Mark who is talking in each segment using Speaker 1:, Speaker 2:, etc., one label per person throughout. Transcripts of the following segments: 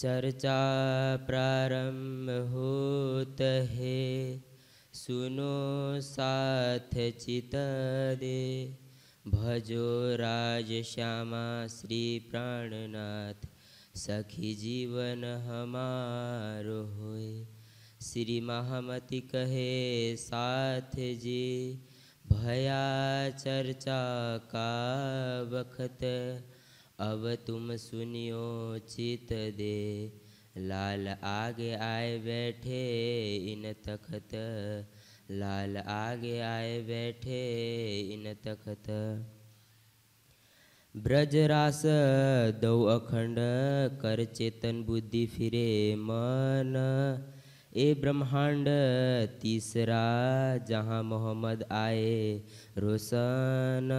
Speaker 1: चर्चा प्रारंभ होत है सुनो साथ चित दे भजो राज श्यामा श्री प्राणनाथ सखी जीवन हमारो हो श्री महामति कहे साथ जी भया चर्चा का वक्त अब तुम सुनियो चित दे लाल आगे आए बैठे इन तखत लाल आगे आए बैठे इन तखत ब्रजरास दौ अखंड कर चेतन बुद्धि फिरे मन ए ब्रह्मांड तीसरा जहाँ मोहम्मद आए रोशन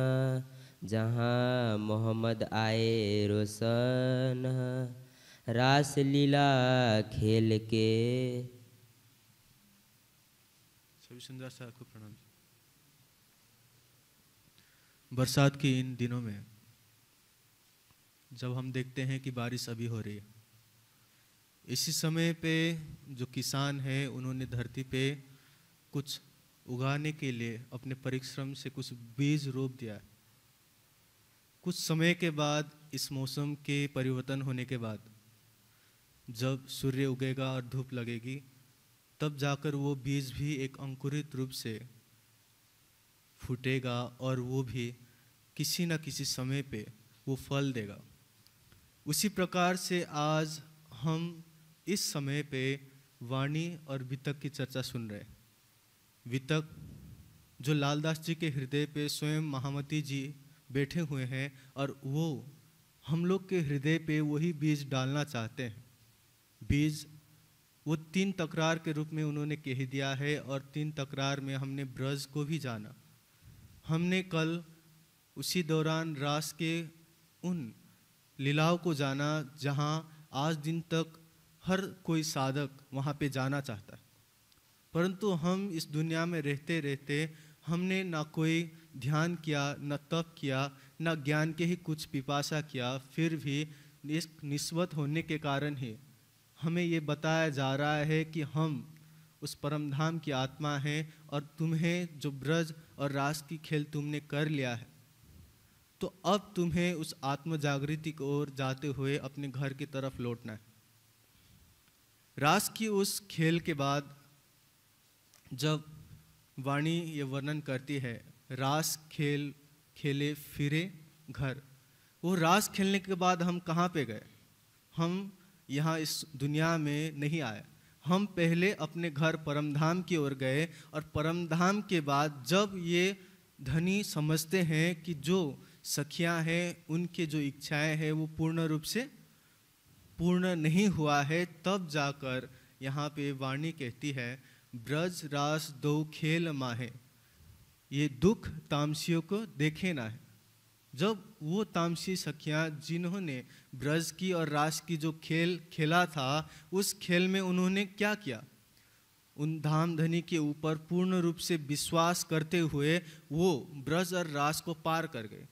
Speaker 1: जहाँ मोहम्मद आए रोशन रास लीला खेल के
Speaker 2: प्रणाम बरसात के इन दिनों में जब हम देखते हैं कि बारिश अभी हो रही है इसी समय पे जो किसान हैं उन्होंने धरती पे कुछ उगाने के लिए अपने परिश्रम से कुछ बीज रोप दिया है कुछ समय के बाद इस मौसम के परिवर्तन होने के बाद जब सूर्य उगेगा और धूप लगेगी तब जाकर वो बीज भी एक अंकुरित रूप से फूटेगा और वो भी किसी न किसी समय पे वो फल देगा उसी प्रकार से आज हम इस समय पे वाणी और वितक की चर्चा सुन रहे वितक जो लालदास जी के हृदय पे स्वयं महामती जी बैठे हुए हैं और वो हम लोग के हृदय पे वही बीज डालना चाहते हैं बीज वो तीन तकरार के रूप में उन्होंने कह दिया है और तीन तकरार में हमने ब्रज को भी जाना हमने कल उसी दौरान रास के उन लीलाओं को जाना जहाँ आज दिन तक हर कोई साधक वहाँ पे जाना चाहता है परंतु हम इस दुनिया में रहते रहते हमने ना कोई ध्यान किया न तप किया न ज्ञान के ही कुछ पिपाशा किया फिर भी इस निस्वत होने के कारण ही हमें ये बताया जा रहा है कि हम उस परमधाम की आत्मा हैं और तुम्हें जो ब्रज और रास की खेल तुमने कर लिया है तो अब तुम्हें उस आत्म जागृति की ओर जाते हुए अपने घर की तरफ लौटना है रास की उस खेल के बाद जब वाणी ये वर्णन करती है रास खेल खेले फिरे घर वो रास खेलने के बाद हम कहाँ पे गए हम यहाँ इस दुनिया में नहीं आए हम पहले अपने घर परमधाम की ओर गए और परमधाम के बाद जब ये धनी समझते हैं कि जो सखियाँ हैं उनके जो इच्छाएं हैं वो पूर्ण रूप से पूर्ण नहीं हुआ है तब जाकर यहाँ पे वाणी कहती है ब्रज रास दो खेल माहे ये दुख तामसियों को देखे ना है जब वो तामसी सखियाँ जिन्होंने ब्रज की और रास की जो खेल खेला था उस खेल में उन्होंने क्या किया उन धाम धनी के ऊपर पूर्ण रूप से विश्वास करते हुए वो ब्रज और रास को पार कर गए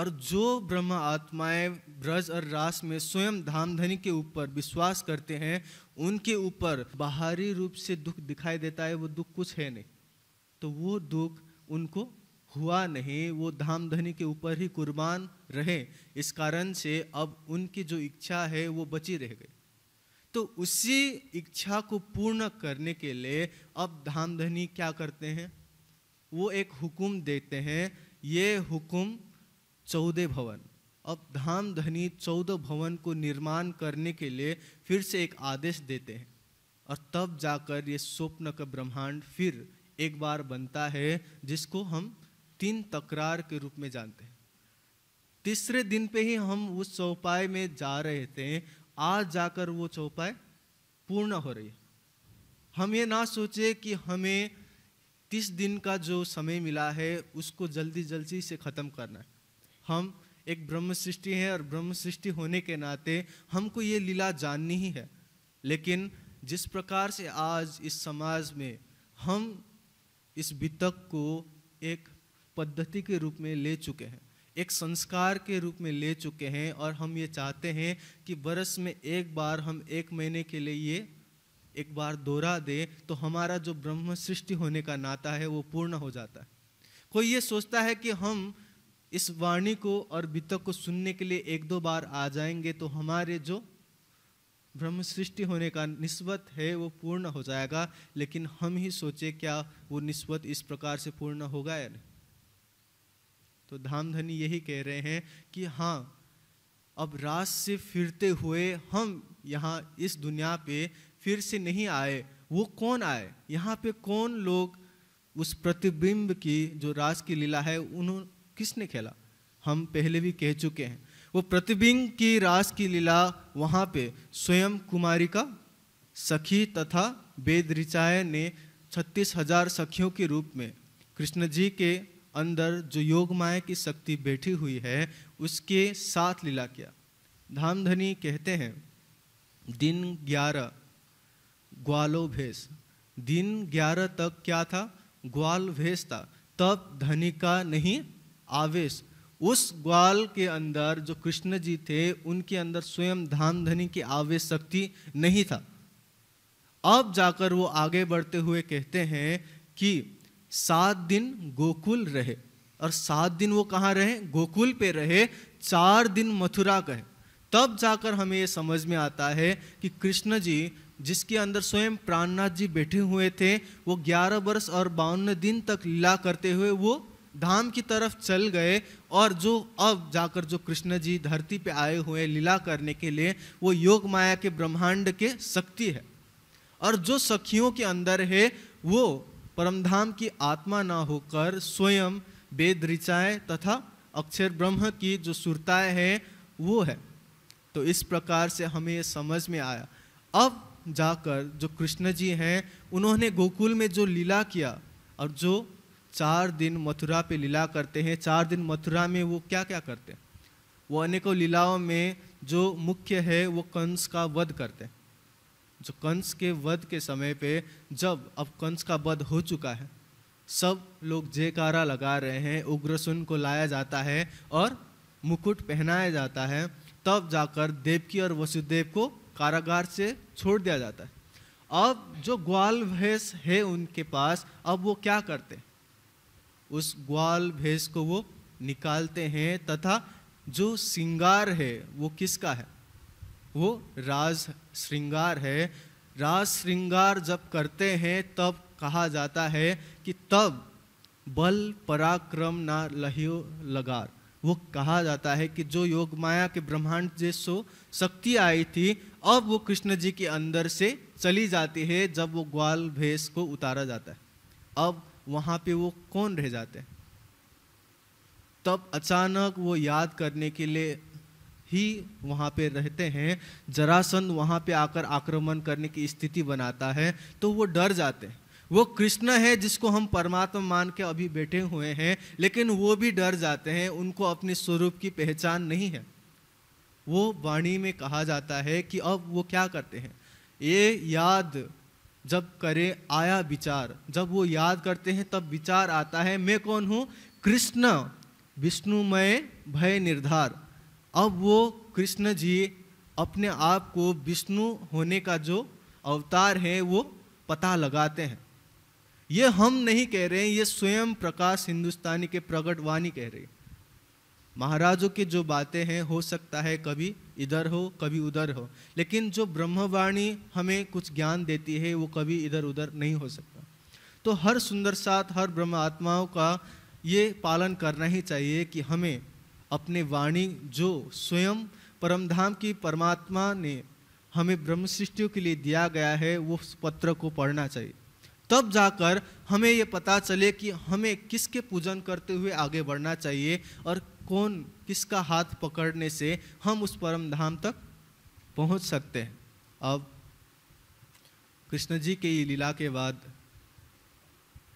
Speaker 2: और जो ब्रह्म आत्माएं ब्रज और रास में स्वयं धामधनी के ऊपर विश्वास करते हैं उनके ऊपर बाहरी रूप से दुख दिखाई देता है वो दुख कुछ है नहीं तो वो दुख उनको हुआ नहीं वो धाम धनी के ऊपर ही कुर्बान रहे इस कारण से अब उनकी जो इच्छा है वो बची रह गई तो उसी इच्छा को पूर्ण करने के लिए अब धामधनी क्या करते हैं वो एक हुकुम देते हैं ये हुक्म चौदह भवन अब धाम धनी चौदह भवन को निर्माण करने के लिए फिर से एक आदेश देते हैं और तब जाकर ये स्वप्न का ब्रह्मांड फिर एक बार बनता है जिसको हम तीन तकरार के रूप में जानते हैं तीसरे दिन पे ही हम उस चौपाई में जा रहे थे आज जाकर वो चौपाई पूर्ण हो रही है हम ये ना सोचे कि हमें तीस दिन का जो समय मिला है उसको जल्दी जल्दी से ख़त्म करना है हम एक ब्रह्म सृष्टि है और ब्रह्म सृष्टि होने के नाते हमको ये लीला जाननी ही है लेकिन जिस प्रकार से आज इस समाज में हम इस वितक को एक पद्धति के रूप में ले चुके हैं एक संस्कार के रूप में ले चुके हैं और हम ये चाहते हैं कि बरस में एक बार हम एक महीने के लिए ये एक बार दोहरा दे तो हमारा जो ब्रह्म सृष्टि होने का नाता है वो पूर्ण हो जाता है कोई ये सोचता है कि हम इस वाणी को और वितक को सुनने के लिए एक दो बार आ जाएंगे तो हमारे जो ब्रह्म सृष्टि होने का निस्बत है वो पूर्ण हो जाएगा लेकिन हम ही सोचे क्या वो निस्बत इस प्रकार से पूर्ण होगा या नहीं तो धामधनी यही कह रहे हैं कि हाँ अब रास से फिरते हुए हम यहाँ इस दुनिया पे फिर से नहीं आए वो कौन आए यहाँ पे कौन लोग उस प्रतिबिंब की जो राज की लीला है उन्होंने किसने खेला हम पहले भी कह चुके हैं वो प्रतिबिंब की रास की लीला वहाँ पे स्वयं कुमारी का सखी तथा वेद ने छत्तीस हजार सखियों के रूप में कृष्ण जी के अंदर जो योग माया की शक्ति बैठी हुई है उसके साथ लीला किया धामधनी कहते हैं दिन ग्यारह ग्वालो भेष दिन ग्यारह तक क्या था ग्वाल भेष था तब धनी का नहीं आवेश उस ग्वाल के अंदर जो कृष्ण जी थे उनके अंदर स्वयं धाम धनी की आवेश शक्ति नहीं था अब जाकर वो आगे बढ़ते हुए कहते हैं कि सात दिन गोकुल रहे और सात दिन वो कहाँ रहे गोकुल पे रहे चार दिन मथुरा कहे तब जाकर हमें ये समझ में आता है कि कृष्ण जी जिसके अंदर स्वयं प्राणनाथ जी बैठे हुए थे वो ग्यारह वर्ष और बावन दिन तक लीला करते हुए वो धाम की तरफ चल गए और जो अब जाकर जो कृष्ण जी धरती पे आए हुए लीला करने के लिए वो योग माया के ब्रह्मांड के शक्ति है और जो सखियों के अंदर है वो परमधाम की आत्मा ना होकर स्वयं वेद ऋचाएँ तथा अक्षर ब्रह्म की जो सुरताएँ हैं वो है तो इस प्रकार से हमें ये समझ में आया अब जाकर जो कृष्ण जी हैं उन्होंने गोकुल में जो लीला किया और जो चार दिन मथुरा पे लीला करते हैं चार दिन मथुरा में वो क्या क्या करते हैं वो अनेकों लीलाओं में जो मुख्य है वो कंस का वध करते हैं जो कंस के वध के समय पे जब अब कंस का वध हो चुका है सब लोग जयकारा लगा रहे हैं उग्रसुन को लाया जाता है और मुकुट पहनाया जाता है तब जाकर देवकी और वसुदेव को कारागार से छोड़ दिया जाता है अब जो ग्वाल भैंस है उनके पास अब वो क्या करते हैं उस ग्वाल भैंस को वो निकालते हैं तथा जो श्रृंगार है वो किसका है वो राज श्रृंगार है राज श्रृंगार जब करते हैं तब कहा जाता है कि तब बल पराक्रम ना लहियो लगार वो कहा जाता है कि जो योग माया के ब्रह्मांड जैसो शक्ति आई थी अब वो कृष्ण जी के अंदर से चली जाती है जब वो ग्वाल भेष को उतारा जाता है अब वहाँ पे वो कौन रह जाते तब अचानक वो याद करने के लिए ही वहाँ पे रहते हैं जरासंध वहाँ पे आकर आक्रमण करने की स्थिति बनाता है तो वो डर जाते हैं वो कृष्ण है जिसको हम परमात्मा मान के अभी बैठे हुए हैं लेकिन वो भी डर जाते हैं उनको अपने स्वरूप की पहचान नहीं है वो वाणी में कहा जाता है कि अब वो क्या करते हैं ये याद जब करे आया विचार जब वो याद करते हैं तब विचार आता है मैं कौन हूँ कृष्ण विष्णुमय भय निर्धार अब वो कृष्ण जी अपने आप को विष्णु होने का जो अवतार है वो पता लगाते हैं ये हम नहीं कह रहे हैं ये स्वयं प्रकाश हिंदुस्तानी के प्रगट वाणी कह रही महाराजों की जो बातें हैं हो सकता है कभी इधर हो कभी उधर हो लेकिन जो ब्रह्मवाणी हमें कुछ ज्ञान देती है वो कभी इधर उधर नहीं हो सकता तो हर सुंदर साथ हर ब्रह्म आत्माओं का ये पालन करना ही चाहिए कि हमें अपने वाणी जो स्वयं परमधाम की परमात्मा ने हमें ब्रह्म सृष्टियों के लिए दिया गया है वो पत्र को पढ़ना चाहिए तब जाकर हमें ये पता चले कि हमें किसके पूजन करते हुए आगे बढ़ना चाहिए और कौन किसका हाथ पकड़ने से हम उस परम धाम तक पहुंच सकते हैं अब कृष्ण जी के लीला के बाद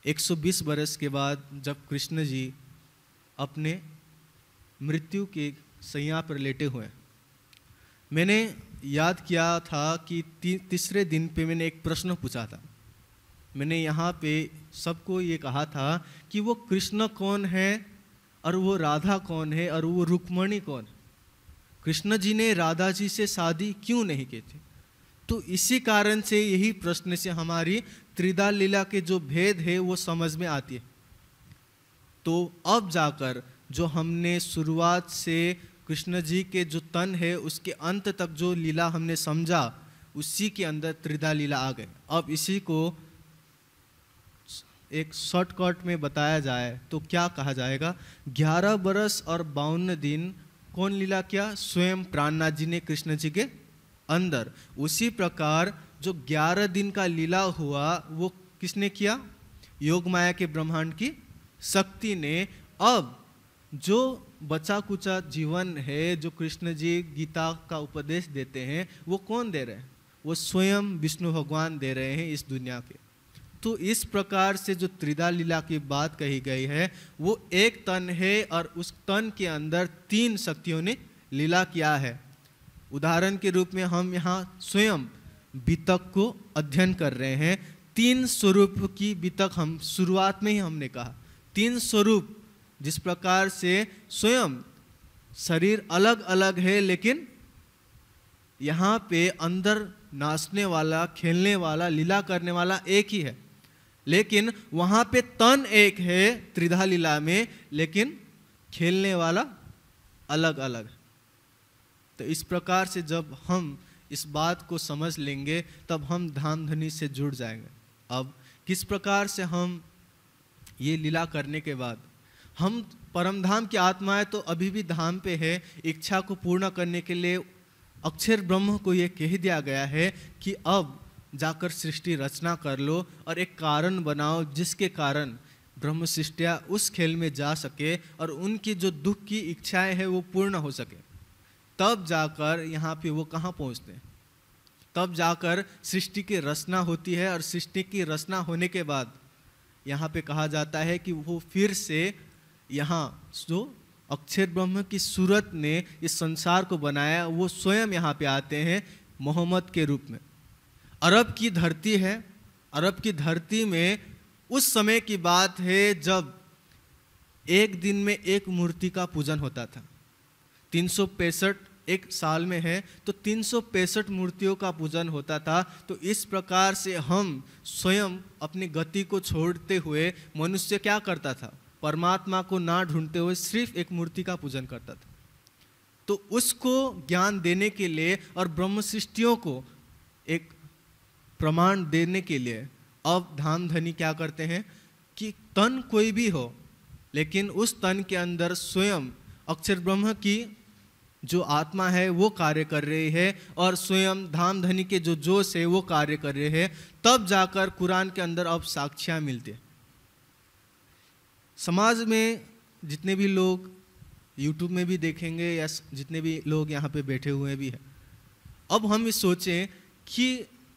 Speaker 2: 120 बरस के बाद जब कृष्ण जी अपने मृत्यु के सैया पर लेटे हुए मैंने याद किया था कि ती, तीसरे दिन पे मैंने एक प्रश्न पूछा था मैंने यहाँ पे सबको ये कहा था कि वो कृष्ण कौन है और वो राधा कौन है और वो रुक्मणी कौन कृष्ण जी ने राधा जी से शादी क्यों नहीं की थी तो इसी कारण से यही प्रश्न से हमारी त्रिदा लीला के जो भेद है वो समझ में आती है तो अब जाकर जो हमने शुरुआत से कृष्ण जी के जो तन है उसके अंत तक जो लीला हमने समझा उसी के अंदर त्रिदा लीला आ गए अब इसी को एक शॉर्टकट में बताया जाए तो क्या कहा जाएगा ग्यारह बरस और बावन दिन कौन लीला किया स्वयं प्राणनाथ जी ने कृष्ण जी के अंदर उसी प्रकार जो ग्यारह दिन का लीला हुआ वो किसने किया योग माया के ब्रह्मांड की शक्ति ने अब जो बचा कुचा जीवन है जो कृष्ण जी गीता का उपदेश देते हैं वो कौन दे रहे हैं वो स्वयं विष्णु भगवान दे रहे हैं इस दुनिया के तो इस प्रकार से जो त्रिदा लीला की बात कही गई है वो एक तन है और उस तन के अंदर तीन शक्तियों ने लीला किया है उदाहरण के रूप में हम यहाँ स्वयं बीतक को अध्ययन कर रहे हैं तीन स्वरूप की बीतक हम शुरुआत में ही हमने कहा तीन स्वरूप जिस प्रकार से स्वयं शरीर अलग अलग है लेकिन यहाँ पे अंदर नाचने वाला खेलने वाला लीला करने वाला एक ही है लेकिन वहाँ पे तन एक है त्रिधा लीला में लेकिन खेलने वाला अलग अलग तो इस प्रकार से जब हम इस बात को समझ लेंगे तब हम धाम धनी से जुड़ जाएंगे अब किस प्रकार से हम ये लीला करने के बाद हम परम धाम की आत्माएं तो अभी भी धाम पे है इच्छा को पूर्ण करने के लिए अक्षर ब्रह्म को ये कह दिया गया है कि अब जाकर सृष्टि रचना कर लो और एक कारण बनाओ जिसके कारण ब्रह्म सृष्टिया उस खेल में जा सके और उनकी जो दुख की इच्छाएं हैं वो पूर्ण हो सके तब जाकर यहाँ पे वो कहाँ पहुँचते हैं तब जाकर सृष्टि की रचना होती है और सृष्टि की रचना होने के बाद यहाँ पे कहा जाता है कि वो फिर से यहाँ जो अक्षर ब्रह्म की सूरत ने इस संसार को बनाया वो स्वयं यहाँ पे आते हैं मोहम्मद के रूप में अरब की धरती है अरब की धरती में उस समय की बात है जब एक दिन में एक मूर्ति का पूजन होता था तीन एक साल में है तो तीन मूर्तियों का पूजन होता था तो इस प्रकार से हम स्वयं अपनी गति को छोड़ते हुए मनुष्य क्या करता था परमात्मा को ना ढूंढते हुए सिर्फ एक मूर्ति का पूजन करता था तो उसको ज्ञान देने के लिए और ब्रह्म सृष्टियों को एक प्रमाण देने के लिए अब धाम धनी क्या करते हैं कि तन कोई भी हो लेकिन उस तन के अंदर स्वयं अक्षर ब्रह्म की जो आत्मा है वो कार्य कर रही है और स्वयं धाम धनी के जो जोश है वो कार्य कर रहे हैं तब जाकर कुरान के अंदर अब साक्षियाँ मिलती समाज में जितने भी लोग यूट्यूब में भी देखेंगे या जितने भी लोग यहाँ पे बैठे हुए भी हैं अब हम ये सोचें कि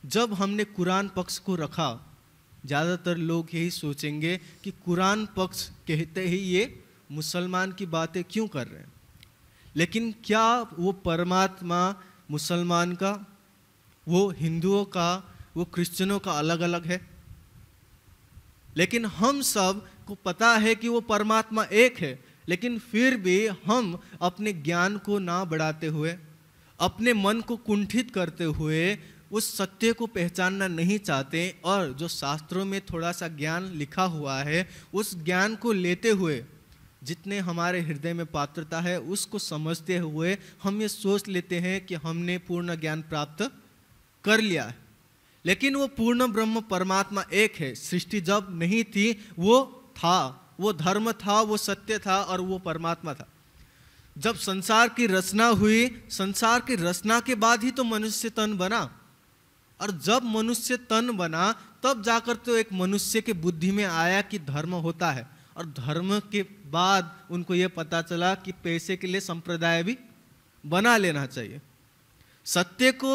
Speaker 2: जब हमने कुरान पक्ष को रखा ज़्यादातर लोग यही सोचेंगे कि कुरान पक्ष कहते ही ये मुसलमान की बातें क्यों कर रहे हैं लेकिन क्या वो परमात्मा मुसलमान का वो हिंदुओं का वो क्रिश्चनों का अलग अलग है लेकिन हम सब को पता है कि वो परमात्मा एक है लेकिन फिर भी हम अपने ज्ञान को ना बढ़ाते हुए अपने मन को कुंठित करते हुए उस सत्य को पहचानना नहीं चाहते और जो शास्त्रों में थोड़ा सा ज्ञान लिखा हुआ है उस ज्ञान को लेते हुए जितने हमारे हृदय में पात्रता है उसको समझते हुए हम ये सोच लेते हैं कि हमने पूर्ण ज्ञान प्राप्त कर लिया है लेकिन वो पूर्ण ब्रह्म परमात्मा एक है सृष्टि जब नहीं थी वो था वो धर्म था वो सत्य था और वो परमात्मा था जब संसार की रचना हुई संसार की रचना के बाद ही तो मनुष्य तन बना और जब मनुष्य तन बना तब जाकर तो एक मनुष्य के बुद्धि में आया कि धर्म होता है और धर्म के बाद उनको यह पता चला कि पैसे के लिए संप्रदाय भी बना लेना चाहिए सत्य को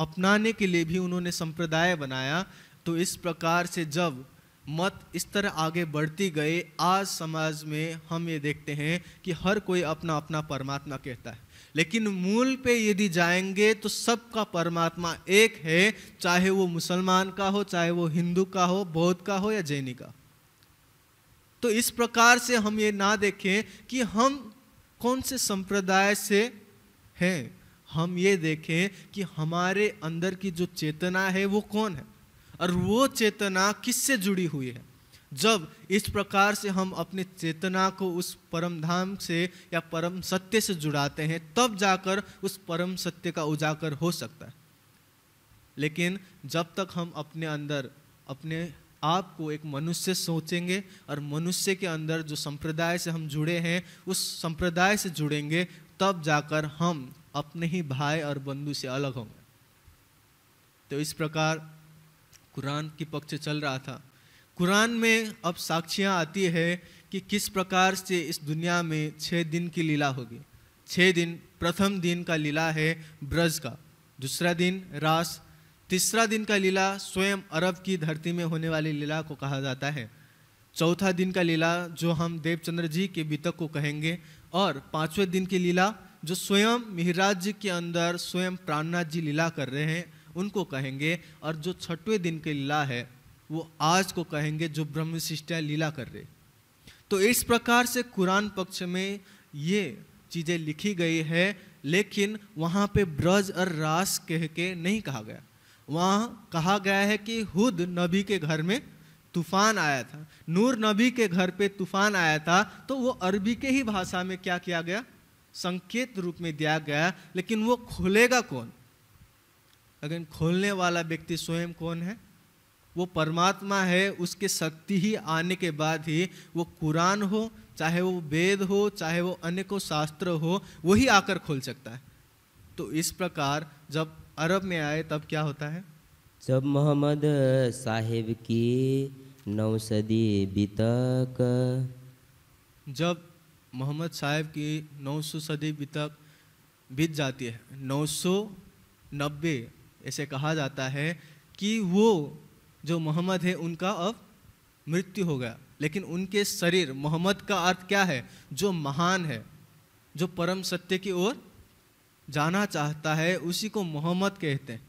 Speaker 2: अपनाने के लिए भी उन्होंने संप्रदाय बनाया तो इस प्रकार से जब मत इस तरह आगे बढ़ती गई आज समाज में हम ये देखते हैं कि हर कोई अपना अपना परमात्मा कहता है लेकिन मूल पे यदि जाएंगे तो सबका परमात्मा एक है चाहे वो मुसलमान का हो चाहे वो हिंदू का हो बौद्ध का हो या जैनी का तो इस प्रकार से हम ये ना देखें कि हम कौन से संप्रदाय से हैं हम ये देखें कि हमारे अंदर की जो चेतना है वो कौन है और वो चेतना किससे जुड़ी हुई है जब इस प्रकार से हम अपने चेतना को उस परम धाम से या परम सत्य से जुड़ाते हैं तब जाकर उस परम सत्य का उजागर हो सकता है लेकिन जब तक हम अपने अंदर अपने आप को एक मनुष्य सोचेंगे और मनुष्य के अंदर जो संप्रदाय से हम जुड़े हैं उस संप्रदाय से जुड़ेंगे तब जाकर हम अपने ही भाई और बंधु से अलग होंगे तो इस प्रकार कुरान के पक्ष चल रहा था कुरान में अब साक्षियाँ आती है कि किस प्रकार से इस दुनिया में छः दिन की लीला होगी छः दिन प्रथम दिन का लीला है ब्रज का दूसरा दिन रास तीसरा दिन का लीला स्वयं अरब की धरती में होने वाली लीला को कहा जाता है चौथा दिन का लीला जो हम देवचंद्र जी के बीतक को कहेंगे और पाँचवें दिन की लीला जो स्वयं मिहराज जी के अंदर स्वयं प्राणनाथ जी लीला कर रहे हैं उनको कहेंगे और जो छठवें दिन की लीला है वो आज को कहेंगे जो ब्रह्म शिष्टा लीला कर रहे तो इस प्रकार से कुरान पक्ष में ये चीज़ें लिखी गई है लेकिन वहाँ पे ब्रज और रास कह के नहीं कहा गया वहाँ कहा गया है कि हुद नबी के घर में तूफान आया था नूर नबी के घर पे तूफान आया था तो वो अरबी के ही भाषा में क्या किया गया संकेत रूप में दिया गया लेकिन वो खोलेगा कौन लेकिन खोलने वाला व्यक्ति स्वयं कौन है वो परमात्मा है उसके शक्ति ही आने के बाद ही वो कुरान हो चाहे वो वेद हो चाहे वो अनेकों शास्त्र हो वही आकर खोल सकता है तो इस प्रकार जब अरब में आए तब क्या होता है
Speaker 1: जब मोहम्मद साहेब की नौ सदी बीतक
Speaker 2: जब मोहम्मद साहेब की नौ सौ सदी बीतक बीत जाती है नौ सौ नब्बे ऐसे कहा जाता है कि वो जो मोहम्मद है उनका अब मृत्यु हो गया लेकिन उनके शरीर मोहम्मद का अर्थ क्या है जो महान है जो परम सत्य की ओर जाना चाहता है उसी को मोहम्मद कहते हैं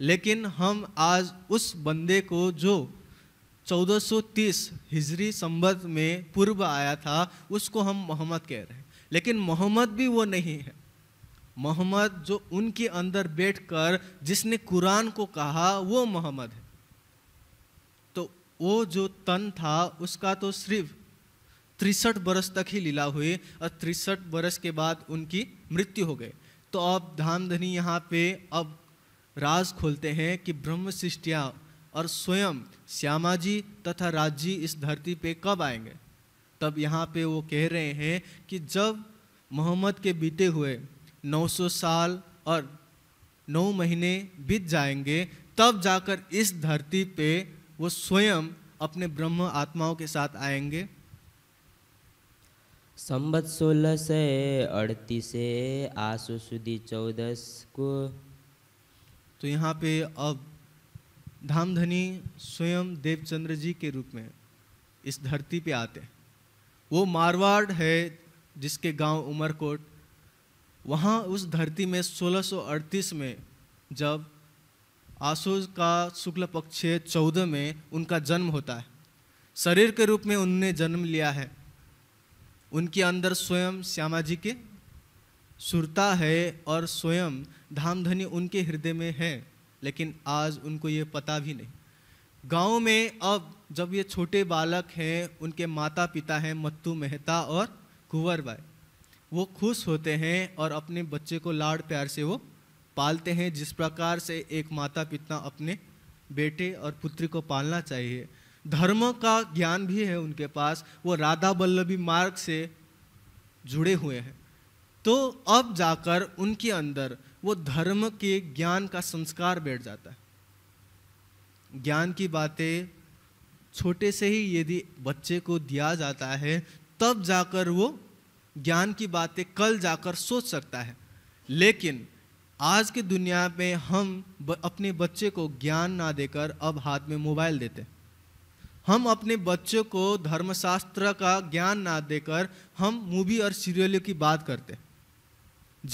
Speaker 2: लेकिन हम आज उस बंदे को जो 1430 हिजरी संबत में पूर्व आया था उसको हम मोहम्मद कह रहे हैं लेकिन मोहम्मद भी वो नहीं है मोहम्मद जो उनके अंदर बैठकर जिसने कुरान को कहा वो मोहम्मद है तो वो जो तन था उसका तो सिर्फ तिरसठ बरस तक ही लीला हुई और तिरसठ बरस के बाद उनकी मृत्यु हो गई तो अब धामधनी यहाँ पे अब राज खोलते हैं कि ब्रह्म सृष्टिया और स्वयं श्यामा जी तथा राज जी इस धरती पे कब आएंगे तब यहाँ पे वो कह रहे हैं कि जब मोहम्मद के बीते हुए 900 साल और नौ महीने बीत जाएंगे तब जाकर इस धरती पे वो स्वयं अपने ब्रह्म आत्माओं के साथ आएंगे संबत सोलह
Speaker 1: से अड़तीस आसू सुधी चौदस को
Speaker 2: तो यहाँ पे अब धामधनी स्वयं देवचंद्र जी के रूप में इस धरती पे आते हैं वो मारवाड़ है जिसके गांव उमरकोट वहाँ उस धरती में 1638 में जब आसू का शुक्ल पक्ष चौदह में उनका जन्म होता है शरीर के रूप में उनने जन्म लिया है उनके अंदर स्वयं श्यामा जी के सुरता है और स्वयं धामधनी उनके हृदय में है लेकिन आज उनको ये पता भी नहीं गांव में अब जब ये छोटे बालक हैं उनके माता पिता हैं मत्तू मेहता और कुंवर बाई वो खुश होते हैं और अपने बच्चे को लाड़ प्यार से वो पालते हैं जिस प्रकार से एक माता पिता अपने बेटे और पुत्री को पालना चाहिए धर्म का ज्ञान भी है उनके पास वो राधा बल्लभी मार्ग से जुड़े हुए हैं तो अब जाकर उनके अंदर वो धर्म के ज्ञान का संस्कार बैठ जाता है ज्ञान की बातें छोटे से ही यदि बच्चे को दिया जाता है तब जाकर वो ज्ञान की बातें कल जाकर सोच सकता है लेकिन आज की दुनिया में हम अपने बच्चे को ज्ञान ना देकर अब हाथ में मोबाइल देते हम अपने बच्चों को धर्मशास्त्र का ज्ञान ना देकर हम मूवी और सीरियलों की बात करते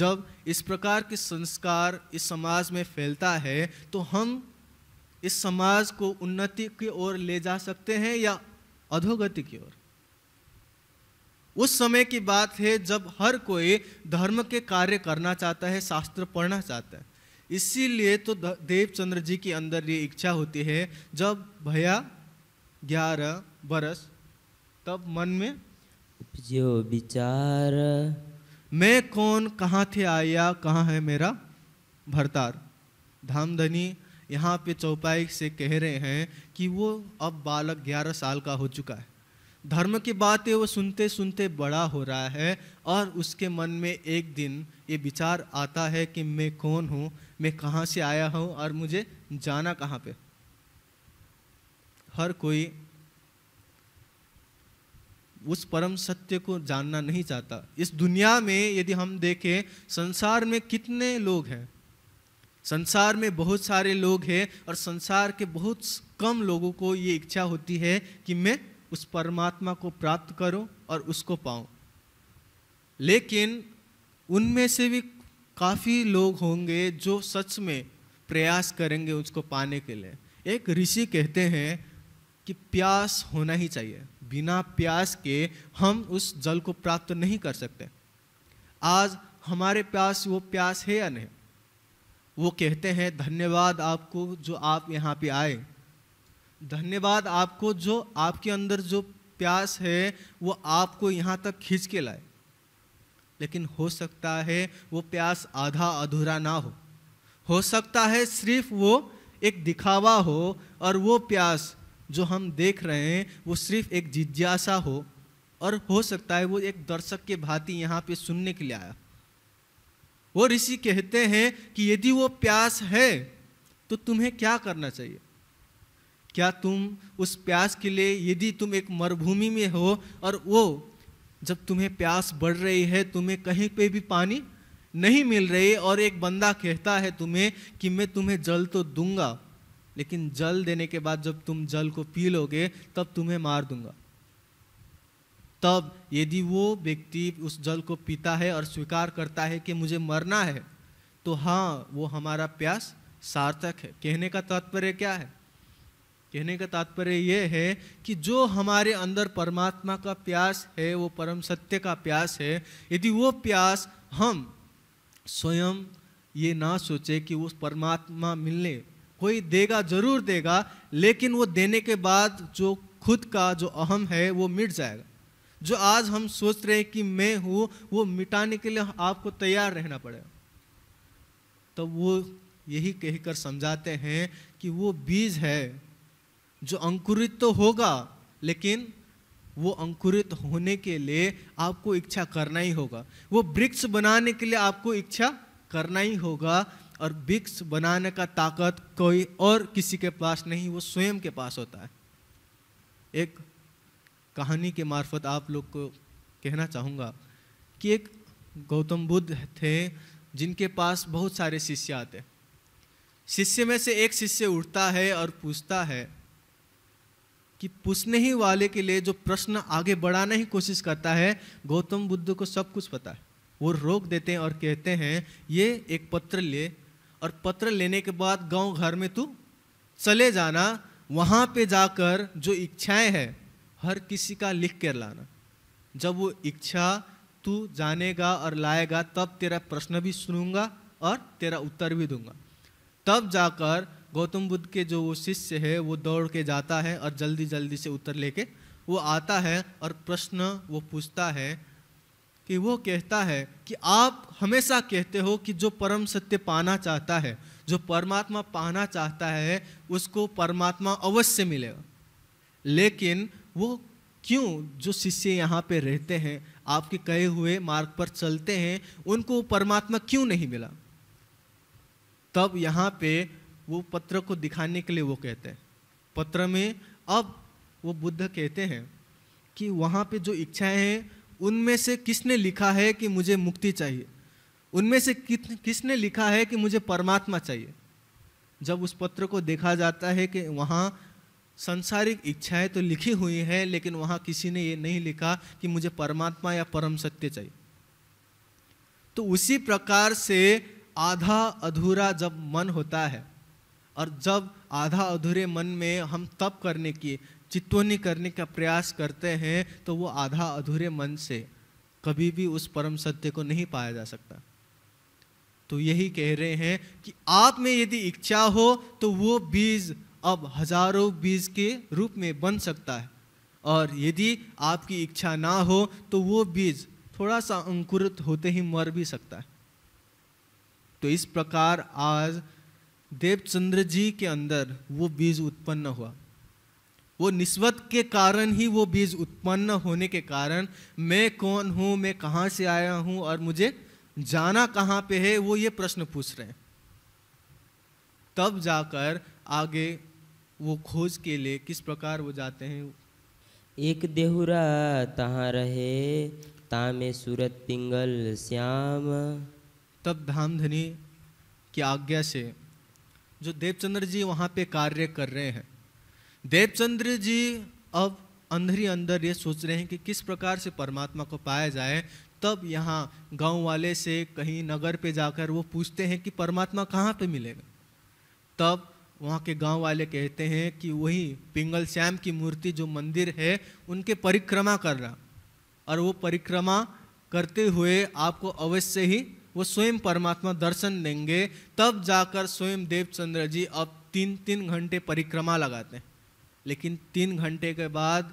Speaker 2: जब इस प्रकार के संस्कार इस समाज में फैलता है तो हम इस समाज को उन्नति की ओर ले जा सकते हैं या अधोगति की ओर उस समय की बात है जब हर कोई धर्म के कार्य करना चाहता है शास्त्र पढ़ना चाहता है इसीलिए तो देवचंद्र जी के अंदर ये इच्छा होती है जब भैया ग्यारह बरस तब मन में उपजो विचार मैं कौन कहाँ थे आया कहाँ है मेरा भरतार धामधनी यहाँ पे चौपाई से कह रहे हैं कि वो अब बालक ग्यारह साल का हो चुका है धर्म की बातें वो सुनते सुनते बड़ा हो रहा है और उसके मन में एक दिन ये विचार आता है कि मैं कौन हूँ मैं कहाँ से आया हूँ और मुझे जाना कहाँ पे हर कोई उस परम सत्य को जानना नहीं चाहता इस दुनिया में यदि हम देखें संसार में कितने लोग हैं संसार में बहुत सारे लोग हैं और संसार के बहुत कम लोगों को ये इच्छा होती है कि मैं उस परमात्मा को प्राप्त करो और उसको पाओ लेकिन उनमें से भी काफ़ी लोग होंगे जो सच में प्रयास करेंगे उसको पाने के लिए एक ऋषि कहते हैं कि प्यास होना ही चाहिए बिना प्यास के हम उस जल को प्राप्त नहीं कर सकते आज हमारे प्यास वो प्यास है या नहीं वो कहते हैं धन्यवाद आपको जो आप यहाँ पे आए धन्यवाद आपको जो आपके अंदर जो प्यास है वो आपको यहाँ तक खींच के लाए लेकिन हो सकता है वो प्यास आधा अधूरा ना हो हो सकता है सिर्फ वो एक दिखावा हो और वो प्यास जो हम देख रहे हैं वो सिर्फ एक जिज्ञासा हो और हो सकता है वो एक दर्शक के भांति यहाँ पे सुनने के लिए आया वो ऋषि कहते हैं कि यदि वो प्यास है तो तुम्हें क्या करना चाहिए क्या तुम उस प्यास के लिए यदि तुम एक मरुभूमि में हो और वो जब तुम्हें प्यास बढ़ रही है तुम्हें कहीं पे भी पानी नहीं मिल रही और एक बंदा कहता है तुम्हें कि मैं तुम्हें जल तो दूंगा लेकिन जल देने के बाद जब तुम जल को पी लोगे तब तुम्हें मार दूंगा तब यदि वो व्यक्ति उस जल को पीता है और स्वीकार करता है कि मुझे मरना है तो हाँ वो हमारा प्यास सार्थक है कहने का तात्पर्य क्या है कहने का तात्पर्य ये है कि जो हमारे अंदर परमात्मा का प्यास है वो परम सत्य का प्यास है यदि वो प्यास हम स्वयं ये ना सोचे कि उस परमात्मा मिलने कोई देगा जरूर देगा लेकिन वो देने के बाद जो खुद का जो अहम है वो मिट जाएगा जो आज हम सोच रहे हैं कि मैं हूँ वो मिटाने के लिए आपको तैयार रहना पड़ेगा तब तो वो यही कहकर समझाते हैं कि वो बीज है जो अंकुरित तो होगा लेकिन वो अंकुरित होने के लिए आपको इच्छा करना ही होगा वो वृक्ष बनाने के लिए आपको इच्छा करना ही होगा और वृक्ष बनाने का ताकत कोई और किसी के पास नहीं वो स्वयं के पास होता है एक कहानी के मार्फत आप लोग को कहना चाहूँगा कि एक गौतम बुद्ध थे जिनके पास बहुत सारे शिष्य आते शिष्य में से एक शिष्य उठता है और पूछता है कि पूछने ही वाले के लिए जो प्रश्न आगे बढ़ाने ही कोशिश करता है गौतम बुद्ध को सब कुछ पता है वो रोक देते हैं और कहते हैं ये एक पत्र ले और पत्र लेने के बाद गांव घर में तू चले जाना वहाँ पे जाकर जो इच्छाएं हैं हर किसी का लिख कर लाना जब वो इच्छा तू जानेगा और लाएगा तब तेरा प्रश्न भी सुनूंगा और तेरा उत्तर भी दूंगा तब जाकर गौतम बुद्ध के जो वो शिष्य है वो दौड़ के जाता है और जल्दी जल्दी से उत्तर लेके वो आता है और प्रश्न वो पूछता है कि वो कहता है कि आप हमेशा कहते हो कि जो परम सत्य पाना चाहता है जो परमात्मा पाना चाहता है उसको परमात्मा अवश्य मिलेगा लेकिन वो क्यों जो शिष्य यहाँ पे रहते हैं आपके कहे हुए मार्ग पर चलते हैं उनको परमात्मा क्यों नहीं मिला तब यहाँ पे वो पत्र को दिखाने के लिए वो कहते हैं पत्र में अब वो बुद्ध कहते हैं कि वहाँ पे जो इच्छाएं हैं उनमें से किसने लिखा है कि मुझे मुक्ति चाहिए उनमें से किसने लिखा है कि मुझे परमात्मा चाहिए जब उस पत्र को देखा जाता है कि वहाँ संसारिक इच्छाएं तो लिखी हुई हैं लेकिन वहाँ किसी ने ये नहीं लिखा कि मुझे परमात्मा या परम सत्य चाहिए तो उसी प्रकार से आधा अधूरा जब मन होता है और जब आधा अधूरे मन में हम तप करने की चित्तोनी करने का प्रयास करते हैं तो वो आधा अधूरे मन से कभी भी उस परम सत्य को नहीं पाया जा सकता तो यही कह रहे हैं कि आप में यदि इच्छा हो तो वो बीज अब हजारों बीज के रूप में बन सकता है और यदि आपकी इच्छा ना हो तो वो बीज थोड़ा सा अंकुरित होते ही मर भी सकता है तो इस प्रकार आज देवचंद्र जी के अंदर वो बीज उत्पन्न हुआ वो निस्वत के कारण ही वो बीज उत्पन्न होने के कारण मैं कौन हूँ मैं कहाँ से आया हूँ और मुझे जाना कहाँ पे है वो ये प्रश्न पूछ रहे हैं तब जाकर आगे वो खोज के लिए किस प्रकार वो जाते हैं
Speaker 1: एक देहुरा तहाँ रहे तामे सूरत पिंगल
Speaker 2: श्याम तब धामधनी की आज्ञा से जो देवचंद्र जी वहाँ पे कार्य कर रहे हैं देवचंद्र जी अब अंदर ही अंदर ये सोच रहे हैं कि किस प्रकार से परमात्मा को पाया जाए तब यहाँ गांव वाले से कहीं नगर पे जाकर वो पूछते हैं कि परमात्मा कहाँ पे मिलेगा तब वहाँ के गांव वाले कहते हैं कि वही पिंगल श्याम की मूर्ति जो मंदिर है उनके परिक्रमा कर रहा और वो परिक्रमा करते हुए आपको अवश्य ही वो स्वयं परमात्मा दर्शन देंगे तब जाकर स्वयं देवचंद्र जी अब तीन तीन घंटे परिक्रमा लगाते हैं लेकिन तीन घंटे के बाद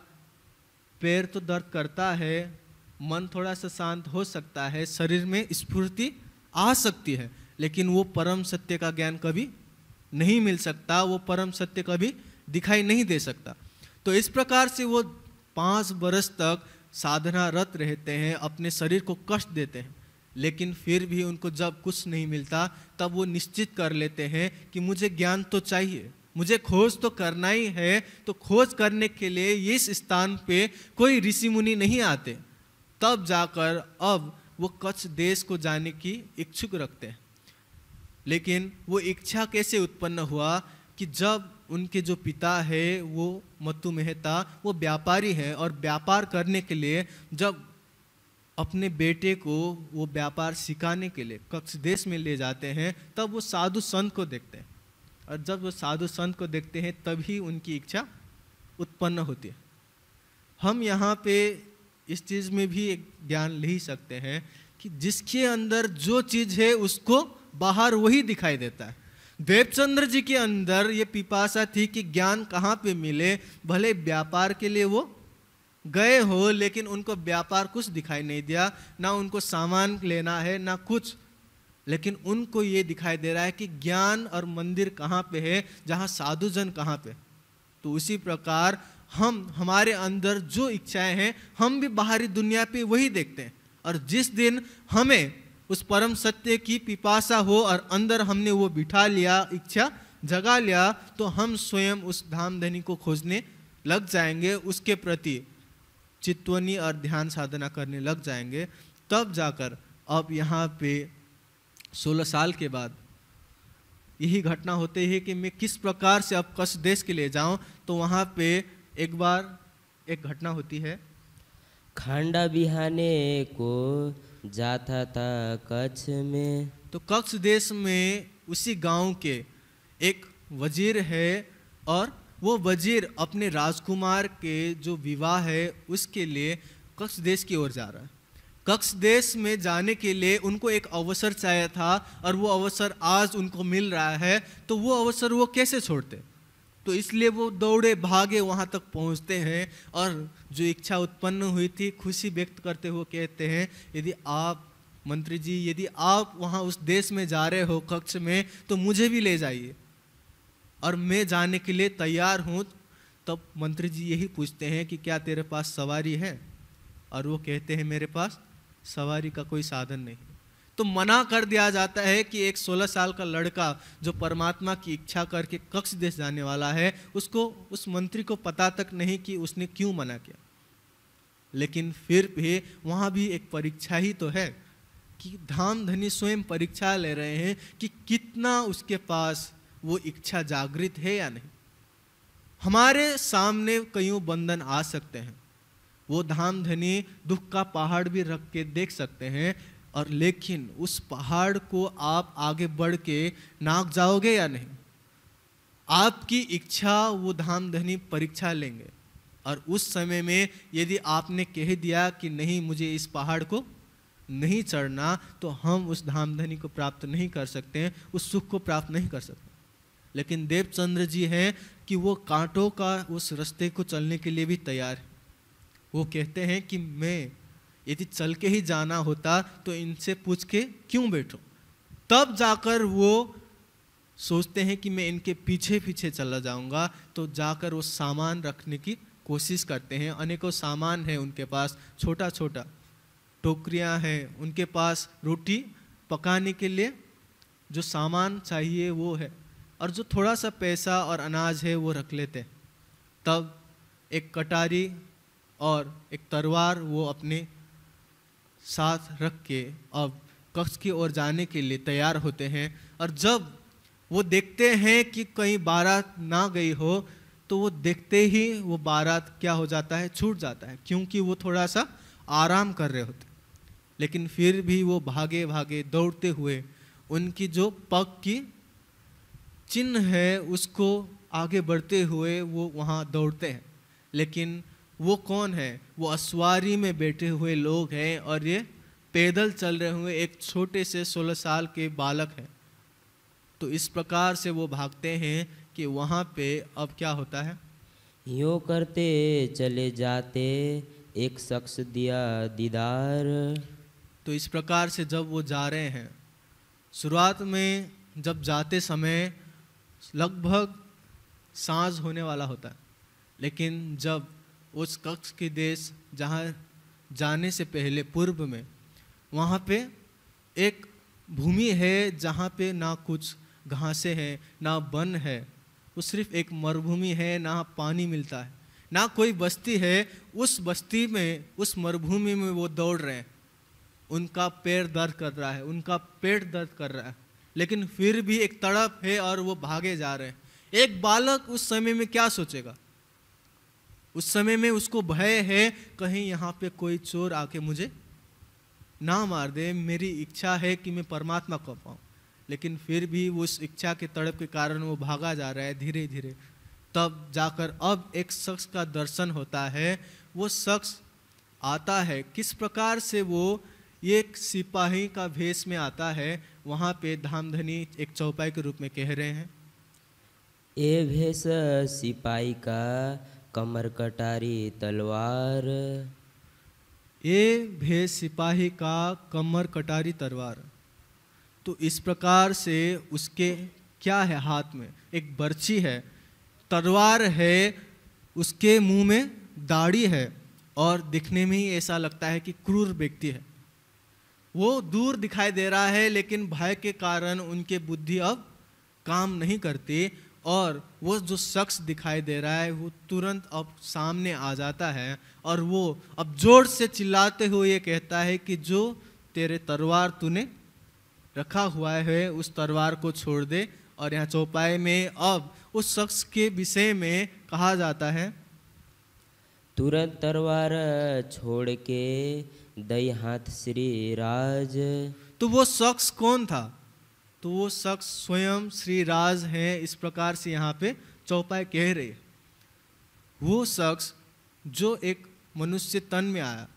Speaker 2: पैर तो दर्द करता है मन थोड़ा सा शांत हो सकता है शरीर में स्फूर्ति आ सकती है लेकिन वो परम सत्य का ज्ञान कभी नहीं मिल सकता वो परम सत्य कभी दिखाई नहीं दे सकता तो इस प्रकार से वो पाँच बरस तक साधनारत रहते हैं अपने शरीर को कष्ट देते हैं लेकिन फिर भी उनको जब कुछ नहीं मिलता तब वो निश्चित कर लेते हैं कि मुझे ज्ञान तो चाहिए मुझे खोज तो करना ही है तो खोज करने के लिए इस स्थान पे कोई ऋषि मुनि नहीं आते तब जाकर अब वो कच्छ देश को जाने की इच्छुक रखते हैं लेकिन वो इच्छा कैसे उत्पन्न हुआ कि जब उनके जो पिता है वो मत्तु मेहता वो व्यापारी हैं और व्यापार करने के लिए जब अपने बेटे को वो व्यापार सिखाने के लिए कक्ष देश में ले जाते हैं तब वो साधु संत को देखते हैं और जब वो साधु संत को देखते हैं तभी उनकी इच्छा उत्पन्न होती है हम यहाँ पे इस चीज़ में भी एक ज्ञान ले ही सकते हैं कि जिसके अंदर जो चीज़ है उसको बाहर वही दिखाई देता है देवचंद्र जी के अंदर ये पिपासा थी कि ज्ञान कहाँ पे मिले भले व्यापार के लिए वो गए हो लेकिन उनको व्यापार कुछ दिखाई नहीं दिया ना उनको सामान लेना है ना कुछ लेकिन उनको ये दिखाई दे रहा है कि ज्ञान और मंदिर कहाँ पे है जहाँ साधुजन कहाँ पे तो उसी प्रकार हम हमारे अंदर जो इच्छाएं हैं हम भी बाहरी दुनिया पे वही देखते हैं और जिस दिन हमें उस परम सत्य की पिपासा हो और अंदर हमने वो बिठा लिया इच्छा जगा लिया तो हम स्वयं उस धामधनी को खोजने लग जाएंगे उसके प्रति चित्वनी और ध्यान साधना करने लग जाएंगे तब जाकर अब यहाँ पे 16 साल के बाद यही घटना होते है कि मैं किस प्रकार से अब कष्ट देश के लिए जाऊँ तो वहाँ पे एक बार एक घटना होती है
Speaker 1: खांडा बिहाने को
Speaker 2: जाता था कच्छ में तो कक्ष देश में उसी गांव के एक वजीर है और वो वजीर अपने राजकुमार के जो विवाह है उसके लिए कक्ष देश की ओर जा रहा है कक्ष देश में जाने के लिए उनको एक अवसर चाहिए था और वो अवसर आज उनको मिल रहा है तो वो अवसर वो कैसे छोड़ते तो इसलिए वो दौड़े भागे वहाँ तक पहुँचते हैं और जो इच्छा उत्पन्न हुई थी खुशी व्यक्त करते हुए कहते हैं यदि आप मंत्री जी यदि आप वहाँ उस देश में जा रहे हो कक्ष में तो मुझे भी ले जाइए और मैं जाने के लिए तैयार हूँ तब मंत्री जी यही पूछते हैं कि क्या तेरे पास सवारी है और वो कहते हैं मेरे पास सवारी का कोई साधन नहीं तो मना कर दिया जाता है कि एक 16 साल का लड़का जो परमात्मा की इच्छा करके कक्ष देश जाने वाला है उसको उस मंत्री को पता तक नहीं कि उसने क्यों मना किया लेकिन फिर भी वहाँ भी एक परीक्षा ही तो है कि धाम धनी स्वयं परीक्षा ले रहे हैं कि कितना उसके पास वो इच्छा जागृत है या नहीं हमारे सामने कईयों बंधन आ सकते हैं वो धाम धनी दुख का पहाड़ भी रख के देख सकते हैं और लेकिन उस पहाड़ को आप आगे बढ़ के नाक जाओगे या नहीं आपकी इच्छा वो धाम धनी परीक्षा लेंगे और उस समय में यदि आपने कह दिया कि नहीं मुझे इस पहाड़ को नहीं चढ़ना तो हम उस धाम धनी को प्राप्त नहीं कर सकते उस सुख को प्राप्त नहीं कर सकते लेकिन देवचंद्र जी हैं कि वो कांटों का उस रास्ते को चलने के लिए भी तैयार वो कहते हैं कि मैं यदि चल के ही जाना होता तो इनसे पूछ के क्यों बैठो तब जाकर वो सोचते हैं कि मैं इनके पीछे पीछे चला जाऊंगा तो जाकर वो सामान रखने की कोशिश करते हैं अनेकों सामान है उनके पास छोटा छोटा टोकरियां हैं उनके पास रोटी पकाने के लिए जो सामान चाहिए वो है और जो थोड़ा सा पैसा और अनाज है वो रख लेते तब एक कटारी और एक तलवार वो अपने साथ रख के अब कक्ष की ओर जाने के लिए तैयार होते हैं और जब वो देखते हैं कि कहीं बारात ना गई हो तो वो देखते ही वो बारात क्या हो जाता है छूट जाता है क्योंकि वो थोड़ा सा आराम कर रहे होते लेकिन फिर भी वो भागे भागे दौड़ते हुए उनकी जो पग की चिन्ह है उसको आगे बढ़ते हुए वो वहाँ दौड़ते हैं लेकिन वो कौन है वो असवारी में बैठे हुए लोग हैं और ये पैदल चल रहे हुए एक छोटे से 16 साल के बालक हैं तो इस प्रकार से वो भागते हैं कि वहाँ पे अब क्या होता है यो करते
Speaker 1: चले जाते एक शख्स दिया दीदार तो इस
Speaker 2: प्रकार से जब वो जा रहे हैं शुरुआत में जब जाते समय लगभग साँझ होने वाला होता है लेकिन जब उस कक्ष के देश जहाँ जाने से पहले पूर्व में वहाँ पे एक भूमि है जहाँ पे ना कुछ घासें हैं ना वन है वो सिर्फ एक मरुभूमि है ना पानी मिलता है ना कोई बस्ती है उस बस्ती में उस मरुभूमि में वो दौड़ रहे हैं उनका पैर दर्द कर रहा है उनका पेट दर्द कर रहा है लेकिन फिर भी एक तड़प है और वो भागे जा रहे हैं एक बालक उस समय में क्या सोचेगा उस समय में उसको भय है कहीं यहाँ पे कोई चोर आके मुझे ना मार दे मेरी इच्छा है कि मैं परमात्मा को पाऊँ लेकिन फिर भी उस इच्छा के तड़प के कारण वो भागा जा रहा है धीरे धीरे तब जाकर अब एक शख्स का दर्शन होता है वो शख्स आता है किस प्रकार से वो ये एक सिपाही का भेष में आता है वहाँ पे धामधनी एक चौपाई के रूप में कह रहे हैं
Speaker 1: ये भेष सिपाही का कमर कटारी
Speaker 2: तलवार ये भेष सिपाही का कमर कटारी तलवार तो इस प्रकार से उसके क्या है हाथ में एक बर्छी है तलवार है उसके मुंह में दाढ़ी है और दिखने में ही ऐसा लगता है कि क्रूर व्यक्ति है वो दूर दिखाई दे रहा है लेकिन भय के कारण उनके बुद्धि अब काम नहीं करती और वो जो शख्स दिखाई दे रहा है वो तुरंत अब सामने आ जाता है और वो अब जोर से चिल्लाते हुए ये कहता है कि जो तेरे तलवार तूने रखा हुआ है उस तलवार को छोड़ दे और यहाँ चौपाए में अब उस शख्स के विषय में कहा जाता है
Speaker 1: तुरंत तलवार छोड़ के दई हाथ श्री राज
Speaker 2: तो वो शख्स कौन था तो वो शख्स स्वयं श्री राज हैं इस प्रकार से यहाँ पे चौपाई कह रहे वो शख्स जो एक मनुष्य तन में आया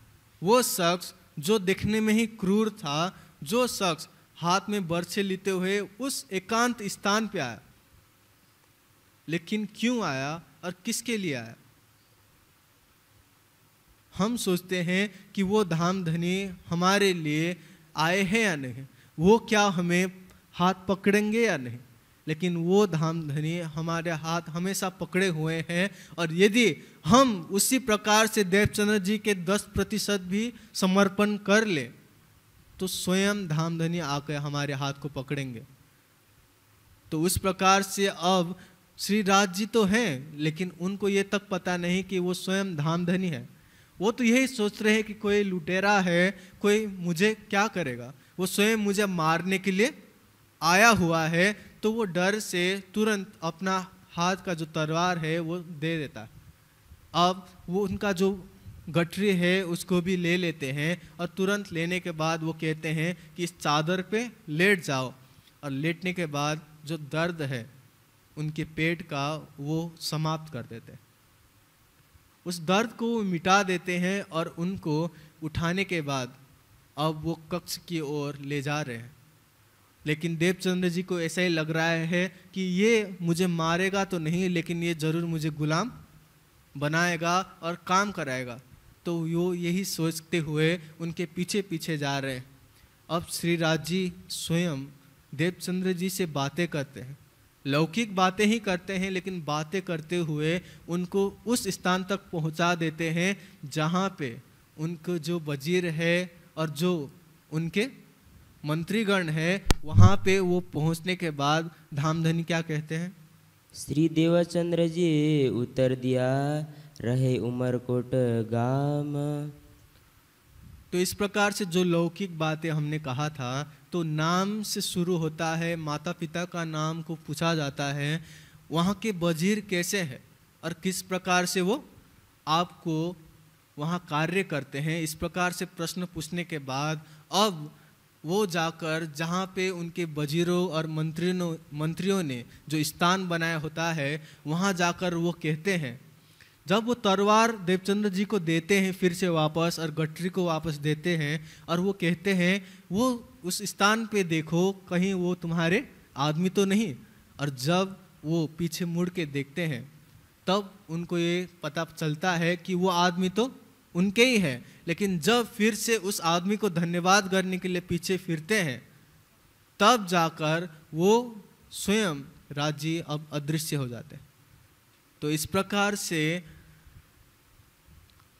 Speaker 2: वो शख्स जो दिखने में ही क्रूर था जो शख्स हाथ में बर्छे लेते हुए उस एकांत स्थान पे आया लेकिन क्यों आया और किसके लिए आया हम सोचते हैं कि वो धाम धनी हमारे लिए आए हैं या नहीं वो क्या हमें हाथ पकड़ेंगे या नहीं लेकिन वो धाम धनी हमारे हाथ हमेशा पकड़े हुए हैं और यदि हम उसी प्रकार से देवचंद्र जी के दस प्रतिशत भी समर्पण कर ले तो स्वयं धाम धनी आकर हमारे हाथ को पकड़ेंगे तो उस प्रकार से अब श्री राज जी तो हैं लेकिन उनको ये तक पता नहीं कि वो स्वयं धाम धनी है वो तो यही सोच रहे हैं कि कोई लुटेरा है कोई मुझे क्या करेगा वो स्वयं मुझे मारने के लिए आया हुआ है तो वो डर से तुरंत अपना हाथ का जो तलवार है वो दे देता है अब वो उनका जो गठरी है उसको भी ले लेते हैं और तुरंत लेने के बाद वो कहते हैं कि इस चादर पे लेट जाओ और लेटने के बाद जो दर्द है उनके पेट का वो समाप्त कर देते हैं उस दर्द को मिटा देते हैं और उनको उठाने के बाद अब वो कक्ष की ओर ले जा रहे हैं लेकिन देवचंद्र जी को ऐसा ही लग रहा है कि ये मुझे मारेगा तो नहीं लेकिन ये ज़रूर मुझे गुलाम बनाएगा और काम कराएगा तो वो यही सोचते हुए उनके पीछे पीछे जा रहे हैं अब श्री राज जी स्वयं देवचंद्र जी से बातें करते हैं लौकिक बातें ही करते हैं लेकिन बातें करते हुए उनको उस स्थान तक पहुंचा देते हैं जहाँ पे उनको जो वजीर है और जो उनके मंत्रीगण है वहाँ पे वो पहुंचने के बाद धामधनी क्या कहते हैं
Speaker 1: श्री देवचंद्र जी उतर दिया रहे उमरकोट गाम
Speaker 2: तो इस प्रकार से जो लौकिक बातें हमने कहा था तो नाम से शुरू होता है माता पिता का नाम को पूछा जाता है वहाँ के वजीर कैसे हैं और किस प्रकार से वो आपको वहाँ कार्य करते हैं इस प्रकार से प्रश्न पूछने के बाद अब वो जाकर जहाँ पे उनके वजीरों और मंत्रियों मंत्रियों ने जो स्थान बनाया होता है वहाँ जाकर वो कहते हैं जब वो तलवार देवचंद्र जी को देते हैं फिर से वापस और गठरी को वापस देते हैं और वो कहते हैं वो उस स्थान पे देखो कहीं वो तुम्हारे आदमी तो नहीं और जब वो पीछे मुड़ के देखते हैं तब उनको ये पता चलता है कि वो आदमी तो उनके ही है लेकिन जब फिर से उस आदमी को धन्यवाद करने के लिए पीछे फिरते हैं तब जाकर वो स्वयं राज्य अब अदृश्य हो जाते हैं तो इस प्रकार से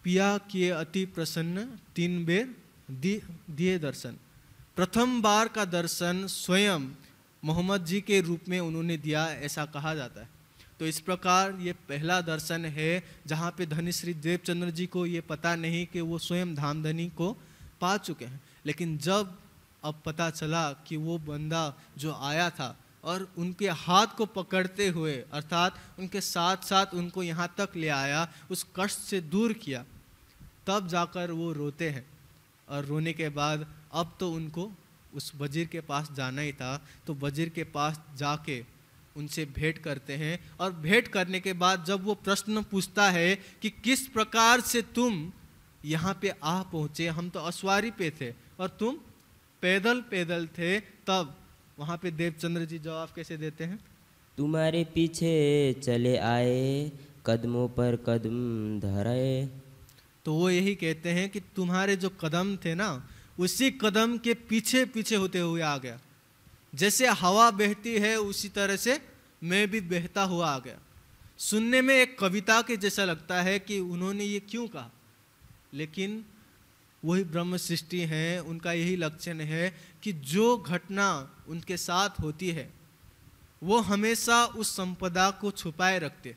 Speaker 2: पिया किए अति प्रसन्न तीन बेर दिए दर्शन प्रथम बार का दर्शन स्वयं मोहम्मद जी के रूप में उन्होंने दिया ऐसा कहा जाता है तो इस प्रकार ये पहला दर्शन है जहाँ पे धनी श्री देवचंद्र जी को ये पता नहीं कि वो स्वयं धामधनी को पा चुके हैं लेकिन जब अब पता चला कि वो बंदा जो आया था और उनके हाथ को पकड़ते हुए अर्थात उनके साथ साथ उनको यहाँ तक ले आया उस कष्ट से दूर किया तब जाकर वो रोते हैं और रोने के बाद अब तो उनको उस वजीर के पास जाना ही था तो वजीर के पास जाके उनसे भेंट करते हैं और भेंट करने के बाद जब वो प्रश्न पूछता है कि किस प्रकार से तुम यहाँ पे आ पहुँचे हम तो असवारी पे थे और तुम पैदल पैदल थे तब वहाँ पे देवचंद्र जी जवाब कैसे देते हैं
Speaker 1: तुम्हारे पीछे चले आए कदमों पर कदम धराए
Speaker 2: तो वो यही कहते हैं कि तुम्हारे जो कदम थे ना उसी कदम के पीछे पीछे होते हुए आ गया जैसे हवा बहती है उसी तरह से मैं भी बहता हुआ आ गया सुनने में एक कविता के जैसा लगता है कि उन्होंने ये क्यों कहा लेकिन वही ब्रह्म सृष्टि हैं उनका यही लक्षण है कि जो घटना उनके साथ होती है वो हमेशा उस संपदा को छुपाए रखते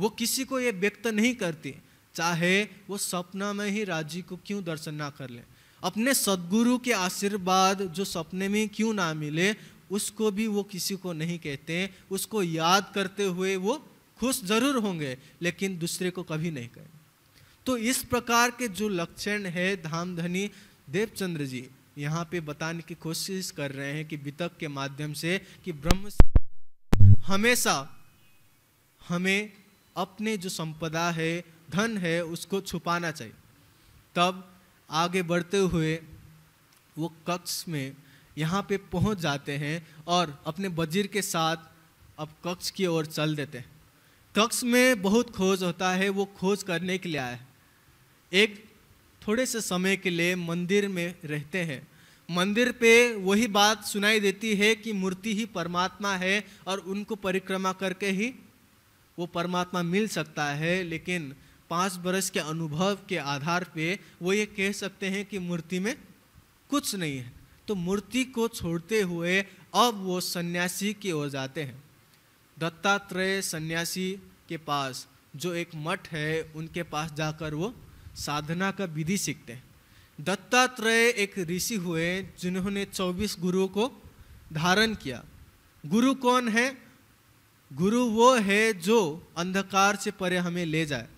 Speaker 2: वो किसी को ये व्यक्त नहीं करते चाहे वो सपना में ही राज्य को क्यों दर्शन ना कर ले अपने सदगुरु के आशीर्वाद जो सपने में क्यों ना मिले उसको भी वो किसी को नहीं कहते उसको याद करते हुए वो खुश जरूर होंगे लेकिन दूसरे को कभी नहीं कहें तो इस प्रकार के जो लक्षण है धामधनी देवचंद्र जी यहाँ पे बताने की कोशिश कर रहे हैं कि वितक के माध्यम से कि ब्रह्म हमेशा हमें अपने जो संपदा है धन है उसको छुपाना चाहिए तब आगे बढ़ते हुए वो कक्ष में यहाँ पे पहुँच जाते हैं और अपने वजीर के साथ अब कक्ष की ओर चल देते हैं कक्ष में बहुत खोज होता है वो खोज करने के लिए आए एक थोड़े से समय के लिए मंदिर में रहते हैं मंदिर पे वही बात सुनाई देती है कि मूर्ति ही परमात्मा है और उनको परिक्रमा करके ही वो परमात्मा मिल सकता है लेकिन पाँच बरस के अनुभव के आधार पे वो ये कह सकते हैं कि मूर्ति में कुछ नहीं है तो मूर्ति को छोड़ते हुए अब वो सन्यासी की ओर जाते हैं दत्तात्रेय सन्यासी के पास जो एक मठ है उनके पास जाकर वो साधना का विधि सीखते हैं दत्तात्रेय एक ऋषि हुए जिन्होंने 24 गुरुओं को धारण किया गुरु कौन है गुरु वो है जो अंधकार से परे हमें ले जाए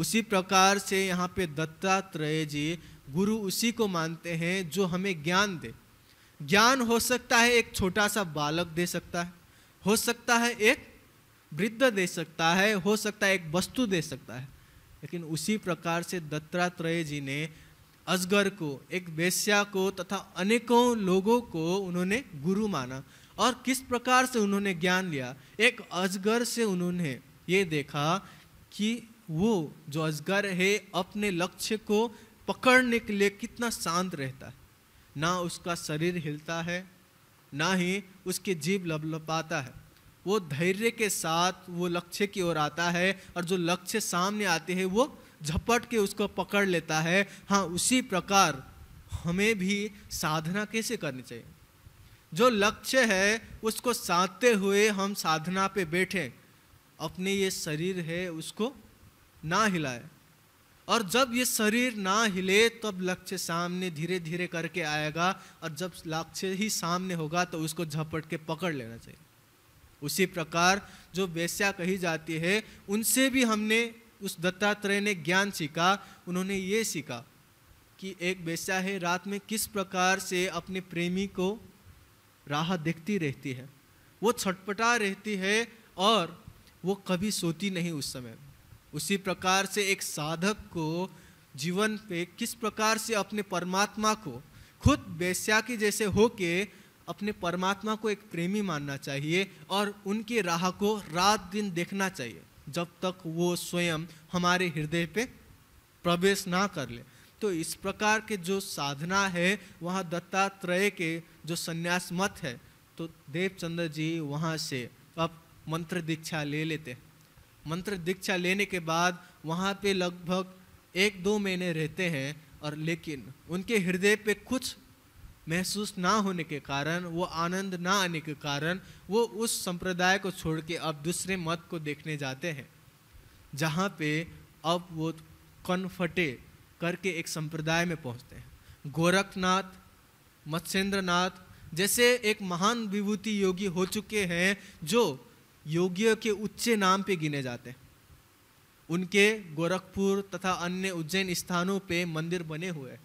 Speaker 2: उसी प्रकार से यहाँ पे दत्तात्रेय जी गुरु उसी को मानते हैं जो हमें ज्ञान दे ज्ञान हो सकता है एक छोटा सा बालक दे सकता है हो सकता है एक वृद्ध दे सकता है हो सकता है एक वस्तु दे सकता है लेकिन उसी प्रकार से दत्तात्रेय जी ने अजगर को एक वेश्या को तथा अनेकों लोगों को उन्होंने गुरु माना और किस प्रकार से उन्होंने ज्ञान लिया एक अजगर से उन्होंने ये देखा कि वो जो अजगर है अपने लक्ष्य को पकड़ने के लिए कितना शांत रहता है ना उसका शरीर हिलता है ना ही उसके जीव लपलपाता है वो धैर्य के साथ वो लक्ष्य की ओर आता है और जो लक्ष्य सामने आते हैं वो झपट के उसको पकड़ लेता है हाँ उसी प्रकार हमें भी साधना कैसे करनी चाहिए जो लक्ष्य है उसको साधते हुए हम साधना पे बैठे अपने ये शरीर है उसको ना हिलाए और जब ये शरीर ना हिले तब लक्ष्य सामने धीरे धीरे करके आएगा और जब लक्ष्य ही सामने होगा तो उसको झपट के पकड़ लेना चाहिए उसी प्रकार जो वेश्या कही जाती है उनसे भी हमने उस दत्तात्रेय ने ज्ञान सीखा उन्होंने ये सीखा कि एक वेश्या है रात में किस प्रकार से अपने प्रेमी को राह देखती रहती है वो छटपटा रहती है और वो कभी सोती नहीं उस समय उसी प्रकार से एक साधक को जीवन पे किस प्रकार से अपने परमात्मा को खुद की जैसे होके अपने परमात्मा को एक प्रेमी मानना चाहिए और उनकी राह को रात दिन देखना चाहिए जब तक वो स्वयं हमारे हृदय पे प्रवेश ना कर ले तो इस प्रकार के जो साधना है वहाँ दत्तात्रेय के जो संन्यास मत है तो देवचंद्र जी वहाँ से अब मंत्र दीक्षा ले लेते हैं मंत्र दीक्षा लेने के बाद वहाँ पे लगभग एक दो महीने रहते हैं और लेकिन उनके हृदय पे कुछ महसूस ना होने के कारण वो आनंद ना आने के कारण वो उस संप्रदाय को छोड़ के अब दूसरे मत को देखने जाते हैं जहाँ पे अब वो कनफटे करके एक संप्रदाय में पहुँचते हैं गोरखनाथ मत्स्येंद्रनाथ जैसे एक महान विभूति योगी हो चुके हैं जो योगियों के उच्च नाम पे गिने जाते उनके गोरखपुर तथा अन्य उज्जैन स्थानों पे मंदिर बने हुए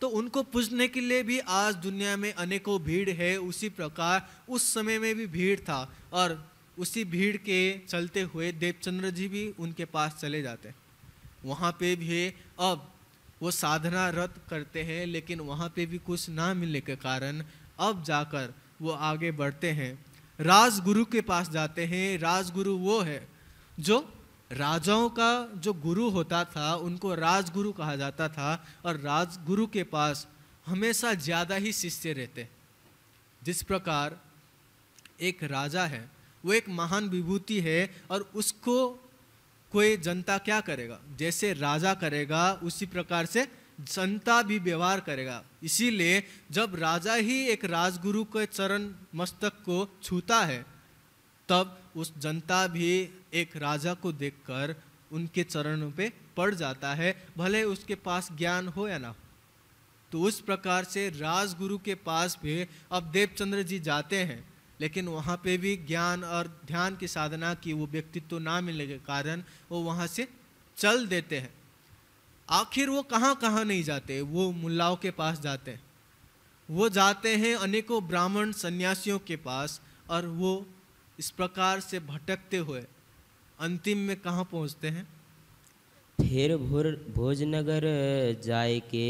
Speaker 2: तो उनको पूजने के लिए भी आज दुनिया में अनेकों भीड़ है उसी प्रकार उस समय में भी भीड़ था और उसी भीड़ के चलते हुए देवचंद्र जी भी उनके पास चले जाते वहाँ पे भी अब वो साधना रत करते हैं लेकिन वहाँ पे भी कुछ ना मिलने के कारण अब जाकर वो आगे बढ़ते हैं राजगुरु के पास जाते हैं राजगुरु वो है जो राजाओं का जो गुरु होता था उनको राजगुरु कहा जाता था और राजगुरु के पास हमेशा ज़्यादा ही शिष्य रहते जिस प्रकार एक राजा है वो एक महान विभूति है और उसको कोई जनता क्या करेगा जैसे राजा करेगा उसी प्रकार से जनता भी व्यवहार करेगा इसीलिए जब राजा ही एक राजगुरु के चरण मस्तक को छूता है तब उस जनता भी एक राजा को देखकर उनके चरणों पे पड़ जाता है भले उसके पास ज्ञान हो या ना हो तो उस प्रकार से राजगुरु के पास भी अब देवचंद्र जी जाते हैं लेकिन वहाँ पे भी ज्ञान और ध्यान की साधना की वो व्यक्तित्व ना मिलने के कारण वो वहाँ से चल देते हैं आखिर वो कहाँ कहाँ नहीं जाते वो मुल्लाओं के पास जाते हैं वो जाते हैं अनेकों ब्राह्मण सन्यासियों के पास और वो इस प्रकार से भटकते हुए अंतिम में कहाँ पहुँचते हैं
Speaker 1: फिर भोर भोजनगर जाए के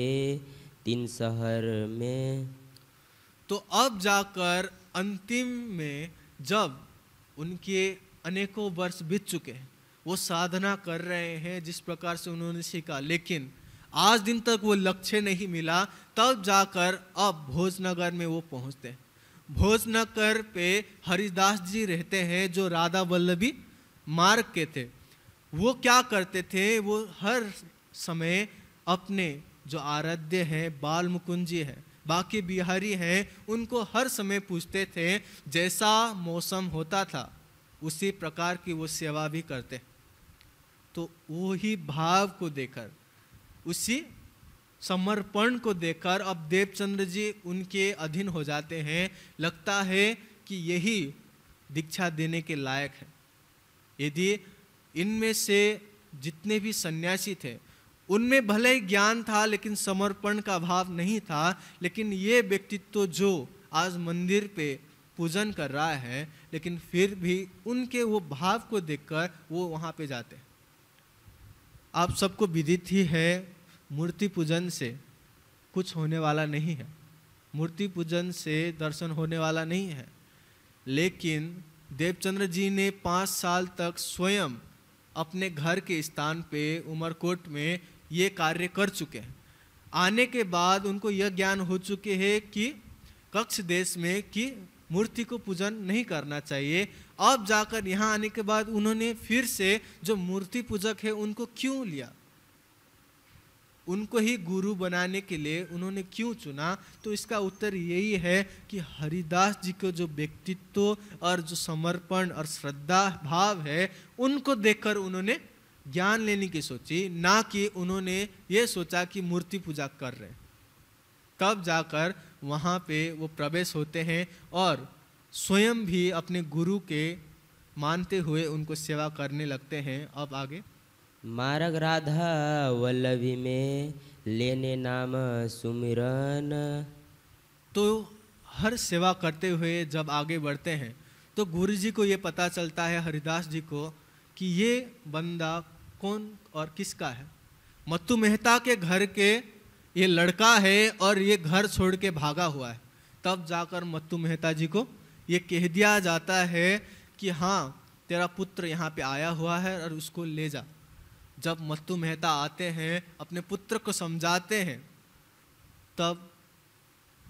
Speaker 1: तीन शहर में
Speaker 2: तो अब जाकर अंतिम में जब उनके अनेकों वर्ष बीत चुके हैं वो साधना कर रहे हैं जिस प्रकार से उन्होंने सीखा लेकिन आज दिन तक वो लक्ष्य नहीं मिला तब जाकर अब भोजनगर में वो पहुँचते हैं भोजनगर पे हरिदास जी रहते हैं जो राधा वल्लभी मार्ग के थे वो क्या करते थे वो हर समय अपने जो आराध्य हैं बाल जी हैं बाकी बिहारी हैं उनको हर समय पूछते थे जैसा मौसम होता था उसी प्रकार की वो सेवा भी करते हैं तो वो ही भाव को देकर उसी समर्पण को देखकर अब देवचंद्र जी उनके अधीन हो जाते हैं लगता है कि यही दीक्षा देने के लायक है यदि इनमें से जितने भी सन्यासी थे उनमें भले ही ज्ञान था लेकिन समर्पण का भाव नहीं था लेकिन ये व्यक्तित्व जो आज मंदिर पे पूजन कर रहा है लेकिन फिर भी उनके वो भाव को देखकर वो वहाँ पे जाते हैं आप सबको विदित ही है मूर्ति पूजन से कुछ होने वाला नहीं है मूर्ति पूजन से दर्शन होने वाला नहीं है लेकिन देवचंद्र जी ने पाँच साल तक स्वयं अपने घर के स्थान पे उमरकोट में ये कार्य कर चुके हैं आने के बाद उनको यह ज्ञान हो चुके है कि कक्ष देश में कि मूर्ति को पूजन नहीं करना चाहिए अब जाकर यहाँ आने के बाद उन्होंने फिर से जो मूर्ति पूजक है उनको क्यों लिया उनको ही गुरु बनाने के लिए उन्होंने क्यों चुना तो इसका उत्तर यही है कि हरिदास जी को जो व्यक्तित्व और जो समर्पण और श्रद्धा भाव है उनको देखकर उन्होंने ज्ञान लेने की सोची ना कि उन्होंने ये सोचा कि मूर्ति पूजा कर रहे तब जाकर वहाँ पे वो प्रवेश होते हैं और स्वयं भी अपने गुरु के मानते हुए उनको सेवा करने लगते हैं अब आगे मारग राधा
Speaker 1: वल्लभी में लेने नाम सुमिरन
Speaker 2: तो हर सेवा करते हुए जब आगे बढ़ते हैं तो गुरु जी को ये पता चलता है हरिदास जी को कि ये बंदा कौन और किसका है मत्तु मेहता के घर के ये लड़का है और ये घर छोड़ के भागा हुआ है तब जाकर मत्तु मेहता जी को ये कह दिया जाता है कि हाँ तेरा पुत्र यहाँ पे आया हुआ है और उसको ले जा जब मत्तु मेहता आते हैं अपने पुत्र को समझाते हैं तब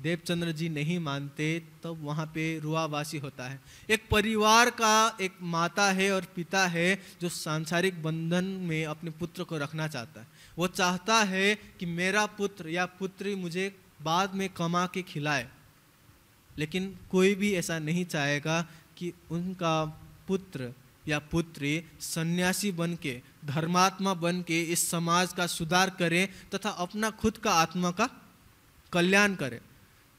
Speaker 2: देवचंद्र जी नहीं मानते तब वहाँ पे रुआवासी होता है एक परिवार का एक माता है और पिता है जो सांसारिक बंधन में अपने पुत्र को रखना चाहता है वो चाहता है कि मेरा पुत्र या पुत्री मुझे बाद में कमा के खिलाए लेकिन कोई भी ऐसा नहीं चाहेगा कि उनका पुत्र या पुत्री सन्यासी बन के धर्मात्मा बन के इस समाज का सुधार करें तथा अपना खुद का आत्मा का कल्याण करें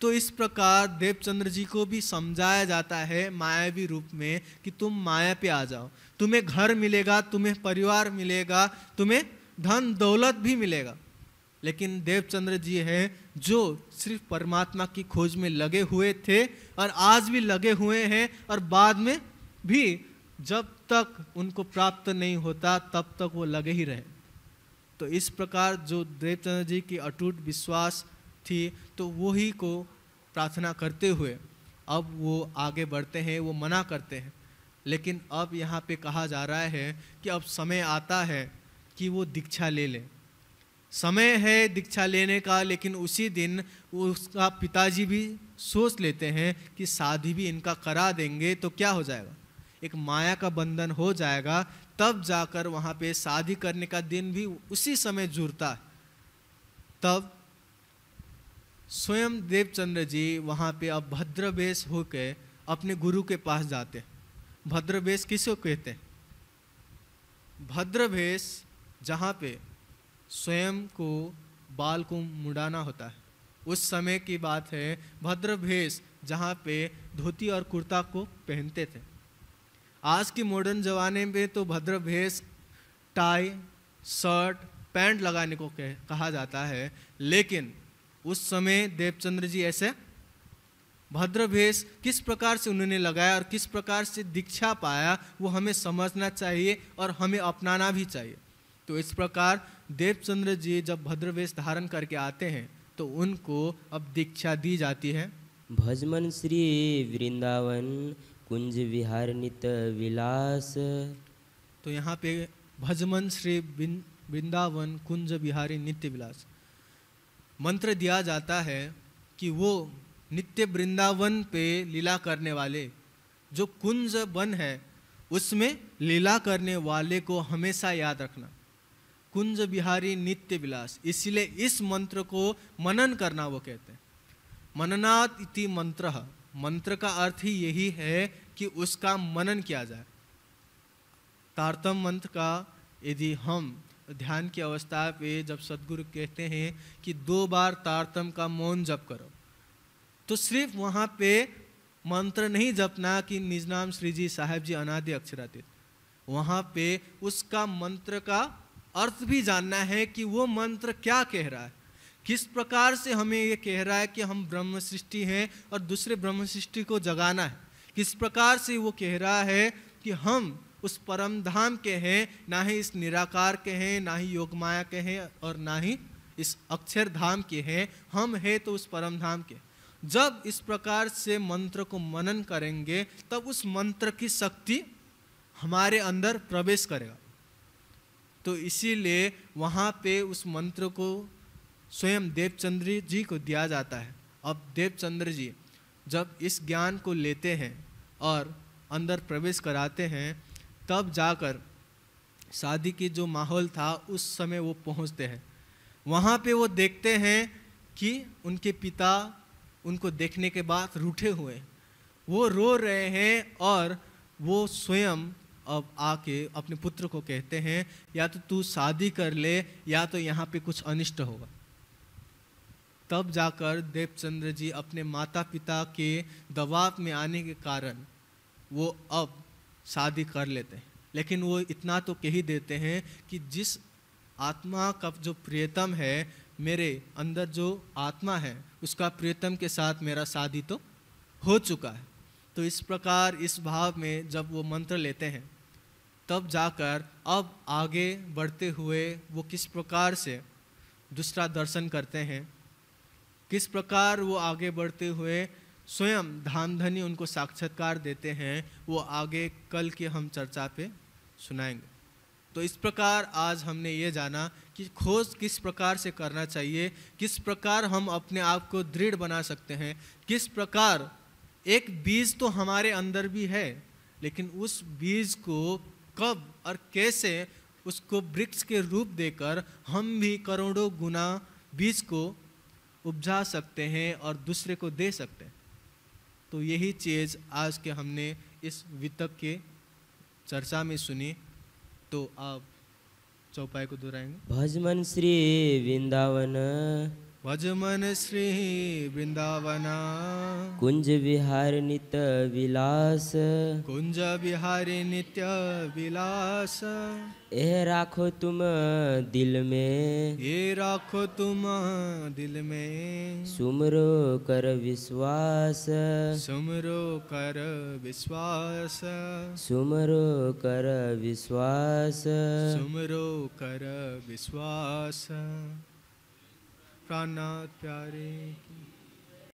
Speaker 2: तो इस प्रकार देवचंद्र जी को भी समझाया जाता है मायावी रूप में कि तुम माया पे आ जाओ तुम्हें घर मिलेगा तुम्हें परिवार मिलेगा तुम्हें धन दौलत भी मिलेगा लेकिन देवचंद्र जी हैं जो सिर्फ परमात्मा की खोज में लगे हुए थे और आज भी लगे हुए हैं और बाद में भी जब तक उनको प्राप्त नहीं होता तब तक वो लगे ही रहे तो इस प्रकार जो देवचंद्र जी की अटूट विश्वास थी तो वही को प्रार्थना करते हुए अब वो आगे बढ़ते हैं वो मना करते हैं लेकिन अब यहाँ पे कहा जा रहा है कि अब समय आता है कि वो दीक्षा ले लें समय है दीक्षा लेने का लेकिन उसी दिन उसका पिताजी भी सोच लेते हैं कि शादी भी इनका करा देंगे तो क्या हो जाएगा एक माया का बंधन हो जाएगा तब जाकर वहाँ पे शादी करने का दिन भी उसी समय जुड़ता है तब स्वयं देवचंद्र जी वहाँ पे अब भद्रवेश होकर अपने गुरु के पास जाते हैं भद्रवेश किसको कहते हैं भद्रवेश जहाँ पे स्वयं को बाल को मुड़ाना होता है उस समय की बात है भद्र भेष जहाँ पे धोती और कुर्ता को पहनते थे आज के मॉडर्न जमाने में तो भद्र भेष टाई शर्ट पैंट लगाने को कहा जाता है लेकिन उस समय देवचंद्र जी ऐसे भद्र भेष किस प्रकार से उन्होंने लगाया और किस प्रकार से दीक्षा पाया वो हमें समझना चाहिए और हमें अपनाना भी चाहिए तो इस प्रकार देवचंद्र जी जब भद्रवेश धारण करके आते हैं तो उनको अब दीक्षा दी
Speaker 1: जाती है भजमन श्री वृंदावन कुंज विहार नित विलास
Speaker 2: तो यहाँ पे भजमन श्री वृंदावन कुंज बिहारी नित्य विलास मंत्र दिया जाता है कि वो नित्य वृंदावन पे लीला करने वाले जो कुंज वन है उसमें लीला करने वाले को हमेशा याद रखना कुंज बिहारी नित्य विलास इसलिए इस मंत्र को मनन करना वो कहते हैं मननात इति मंत्र मंत्र का अर्थ ही यही है कि उसका मनन किया जाए तारतम मंत्र का यदि हम ध्यान की अवस्था पे जब सदगुरु कहते हैं कि दो बार तारतम का मौन जप करो तो सिर्फ वहाँ पे मंत्र नहीं जपना कि निजनाम श्री जी साहेब जी अनादि अक्षरातीत वहाँ पे उसका मंत्र का अर्थ भी जानना है कि वो मंत्र क्या कह रहा है किस प्रकार से हमें ये कह रहा है कि हम ब्रह्म सृष्टि हैं और दूसरे ब्रह्म सृष्टि को जगाना है किस प्रकार से वो कह रहा है कि हम उस परम धाम के हैं ना ही इस निराकार के हैं ना ही योग माया के हैं और ना ही इस अक्षर धाम के हैं हम हैं तो उस परम धाम के जब इस प्रकार से मंत्र को मनन करेंगे तब उस मंत्र की शक्ति हमारे अंदर प्रवेश करेगा तो इसीलिए वहाँ पे उस मंत्र को स्वयं देवचंद्र जी को दिया जाता है अब देवचंद्र जी जब इस ज्ञान को लेते हैं और अंदर प्रवेश कराते हैं तब जाकर शादी की जो माहौल था उस समय वो पहुँचते हैं वहाँ पे वो देखते हैं कि उनके पिता उनको देखने के बाद रूठे हुए वो रो रहे हैं और वो स्वयं अब आके अपने पुत्र को कहते हैं या तो तू शादी कर ले या तो यहाँ पे कुछ अनिष्ट होगा तब जाकर देवचंद्र जी अपने माता पिता के दबाव में आने के कारण वो अब शादी कर लेते हैं लेकिन वो इतना तो कह ही देते हैं कि जिस आत्मा का जो प्रियतम है मेरे अंदर जो आत्मा है उसका प्रियतम के साथ मेरा शादी तो हो चुका है तो इस प्रकार इस भाव में जब वो मंत्र लेते हैं तब जाकर अब आगे बढ़ते हुए वो किस प्रकार से दूसरा दर्शन करते हैं किस प्रकार वो आगे बढ़ते हुए स्वयं धामधनी उनको साक्षात्कार देते हैं वो आगे कल के हम चर्चा पे सुनाएंगे तो इस प्रकार आज हमने ये जाना कि खोज किस प्रकार से करना चाहिए किस प्रकार हम अपने आप को दृढ़ बना सकते हैं किस प्रकार एक बीज तो हमारे अंदर भी है लेकिन उस बीज को कब और कैसे उसको वृक्ष के रूप देकर हम भी करोड़ों गुना बीज को उपजा सकते हैं और दूसरे को दे सकते हैं तो यही चीज़ आज के हमने इस वितक के चर्चा में सुनी तो आप चौपाई को दोहराएंगे भजमन
Speaker 1: श्री वृंदावन
Speaker 2: भजमन श्री वृंदावना
Speaker 1: कुंज विहार नित्य विलास कुंज
Speaker 2: विहार नित्य विलास ए
Speaker 1: राखो तुम दिल में
Speaker 2: ये राखो तुम दिल में
Speaker 1: सुमरो कर विश्वास
Speaker 2: सुमरो कर विश्वास
Speaker 1: सुमरो कर विश्वास
Speaker 2: सुमरो कर विश्वास प्राणनाथ प्यारे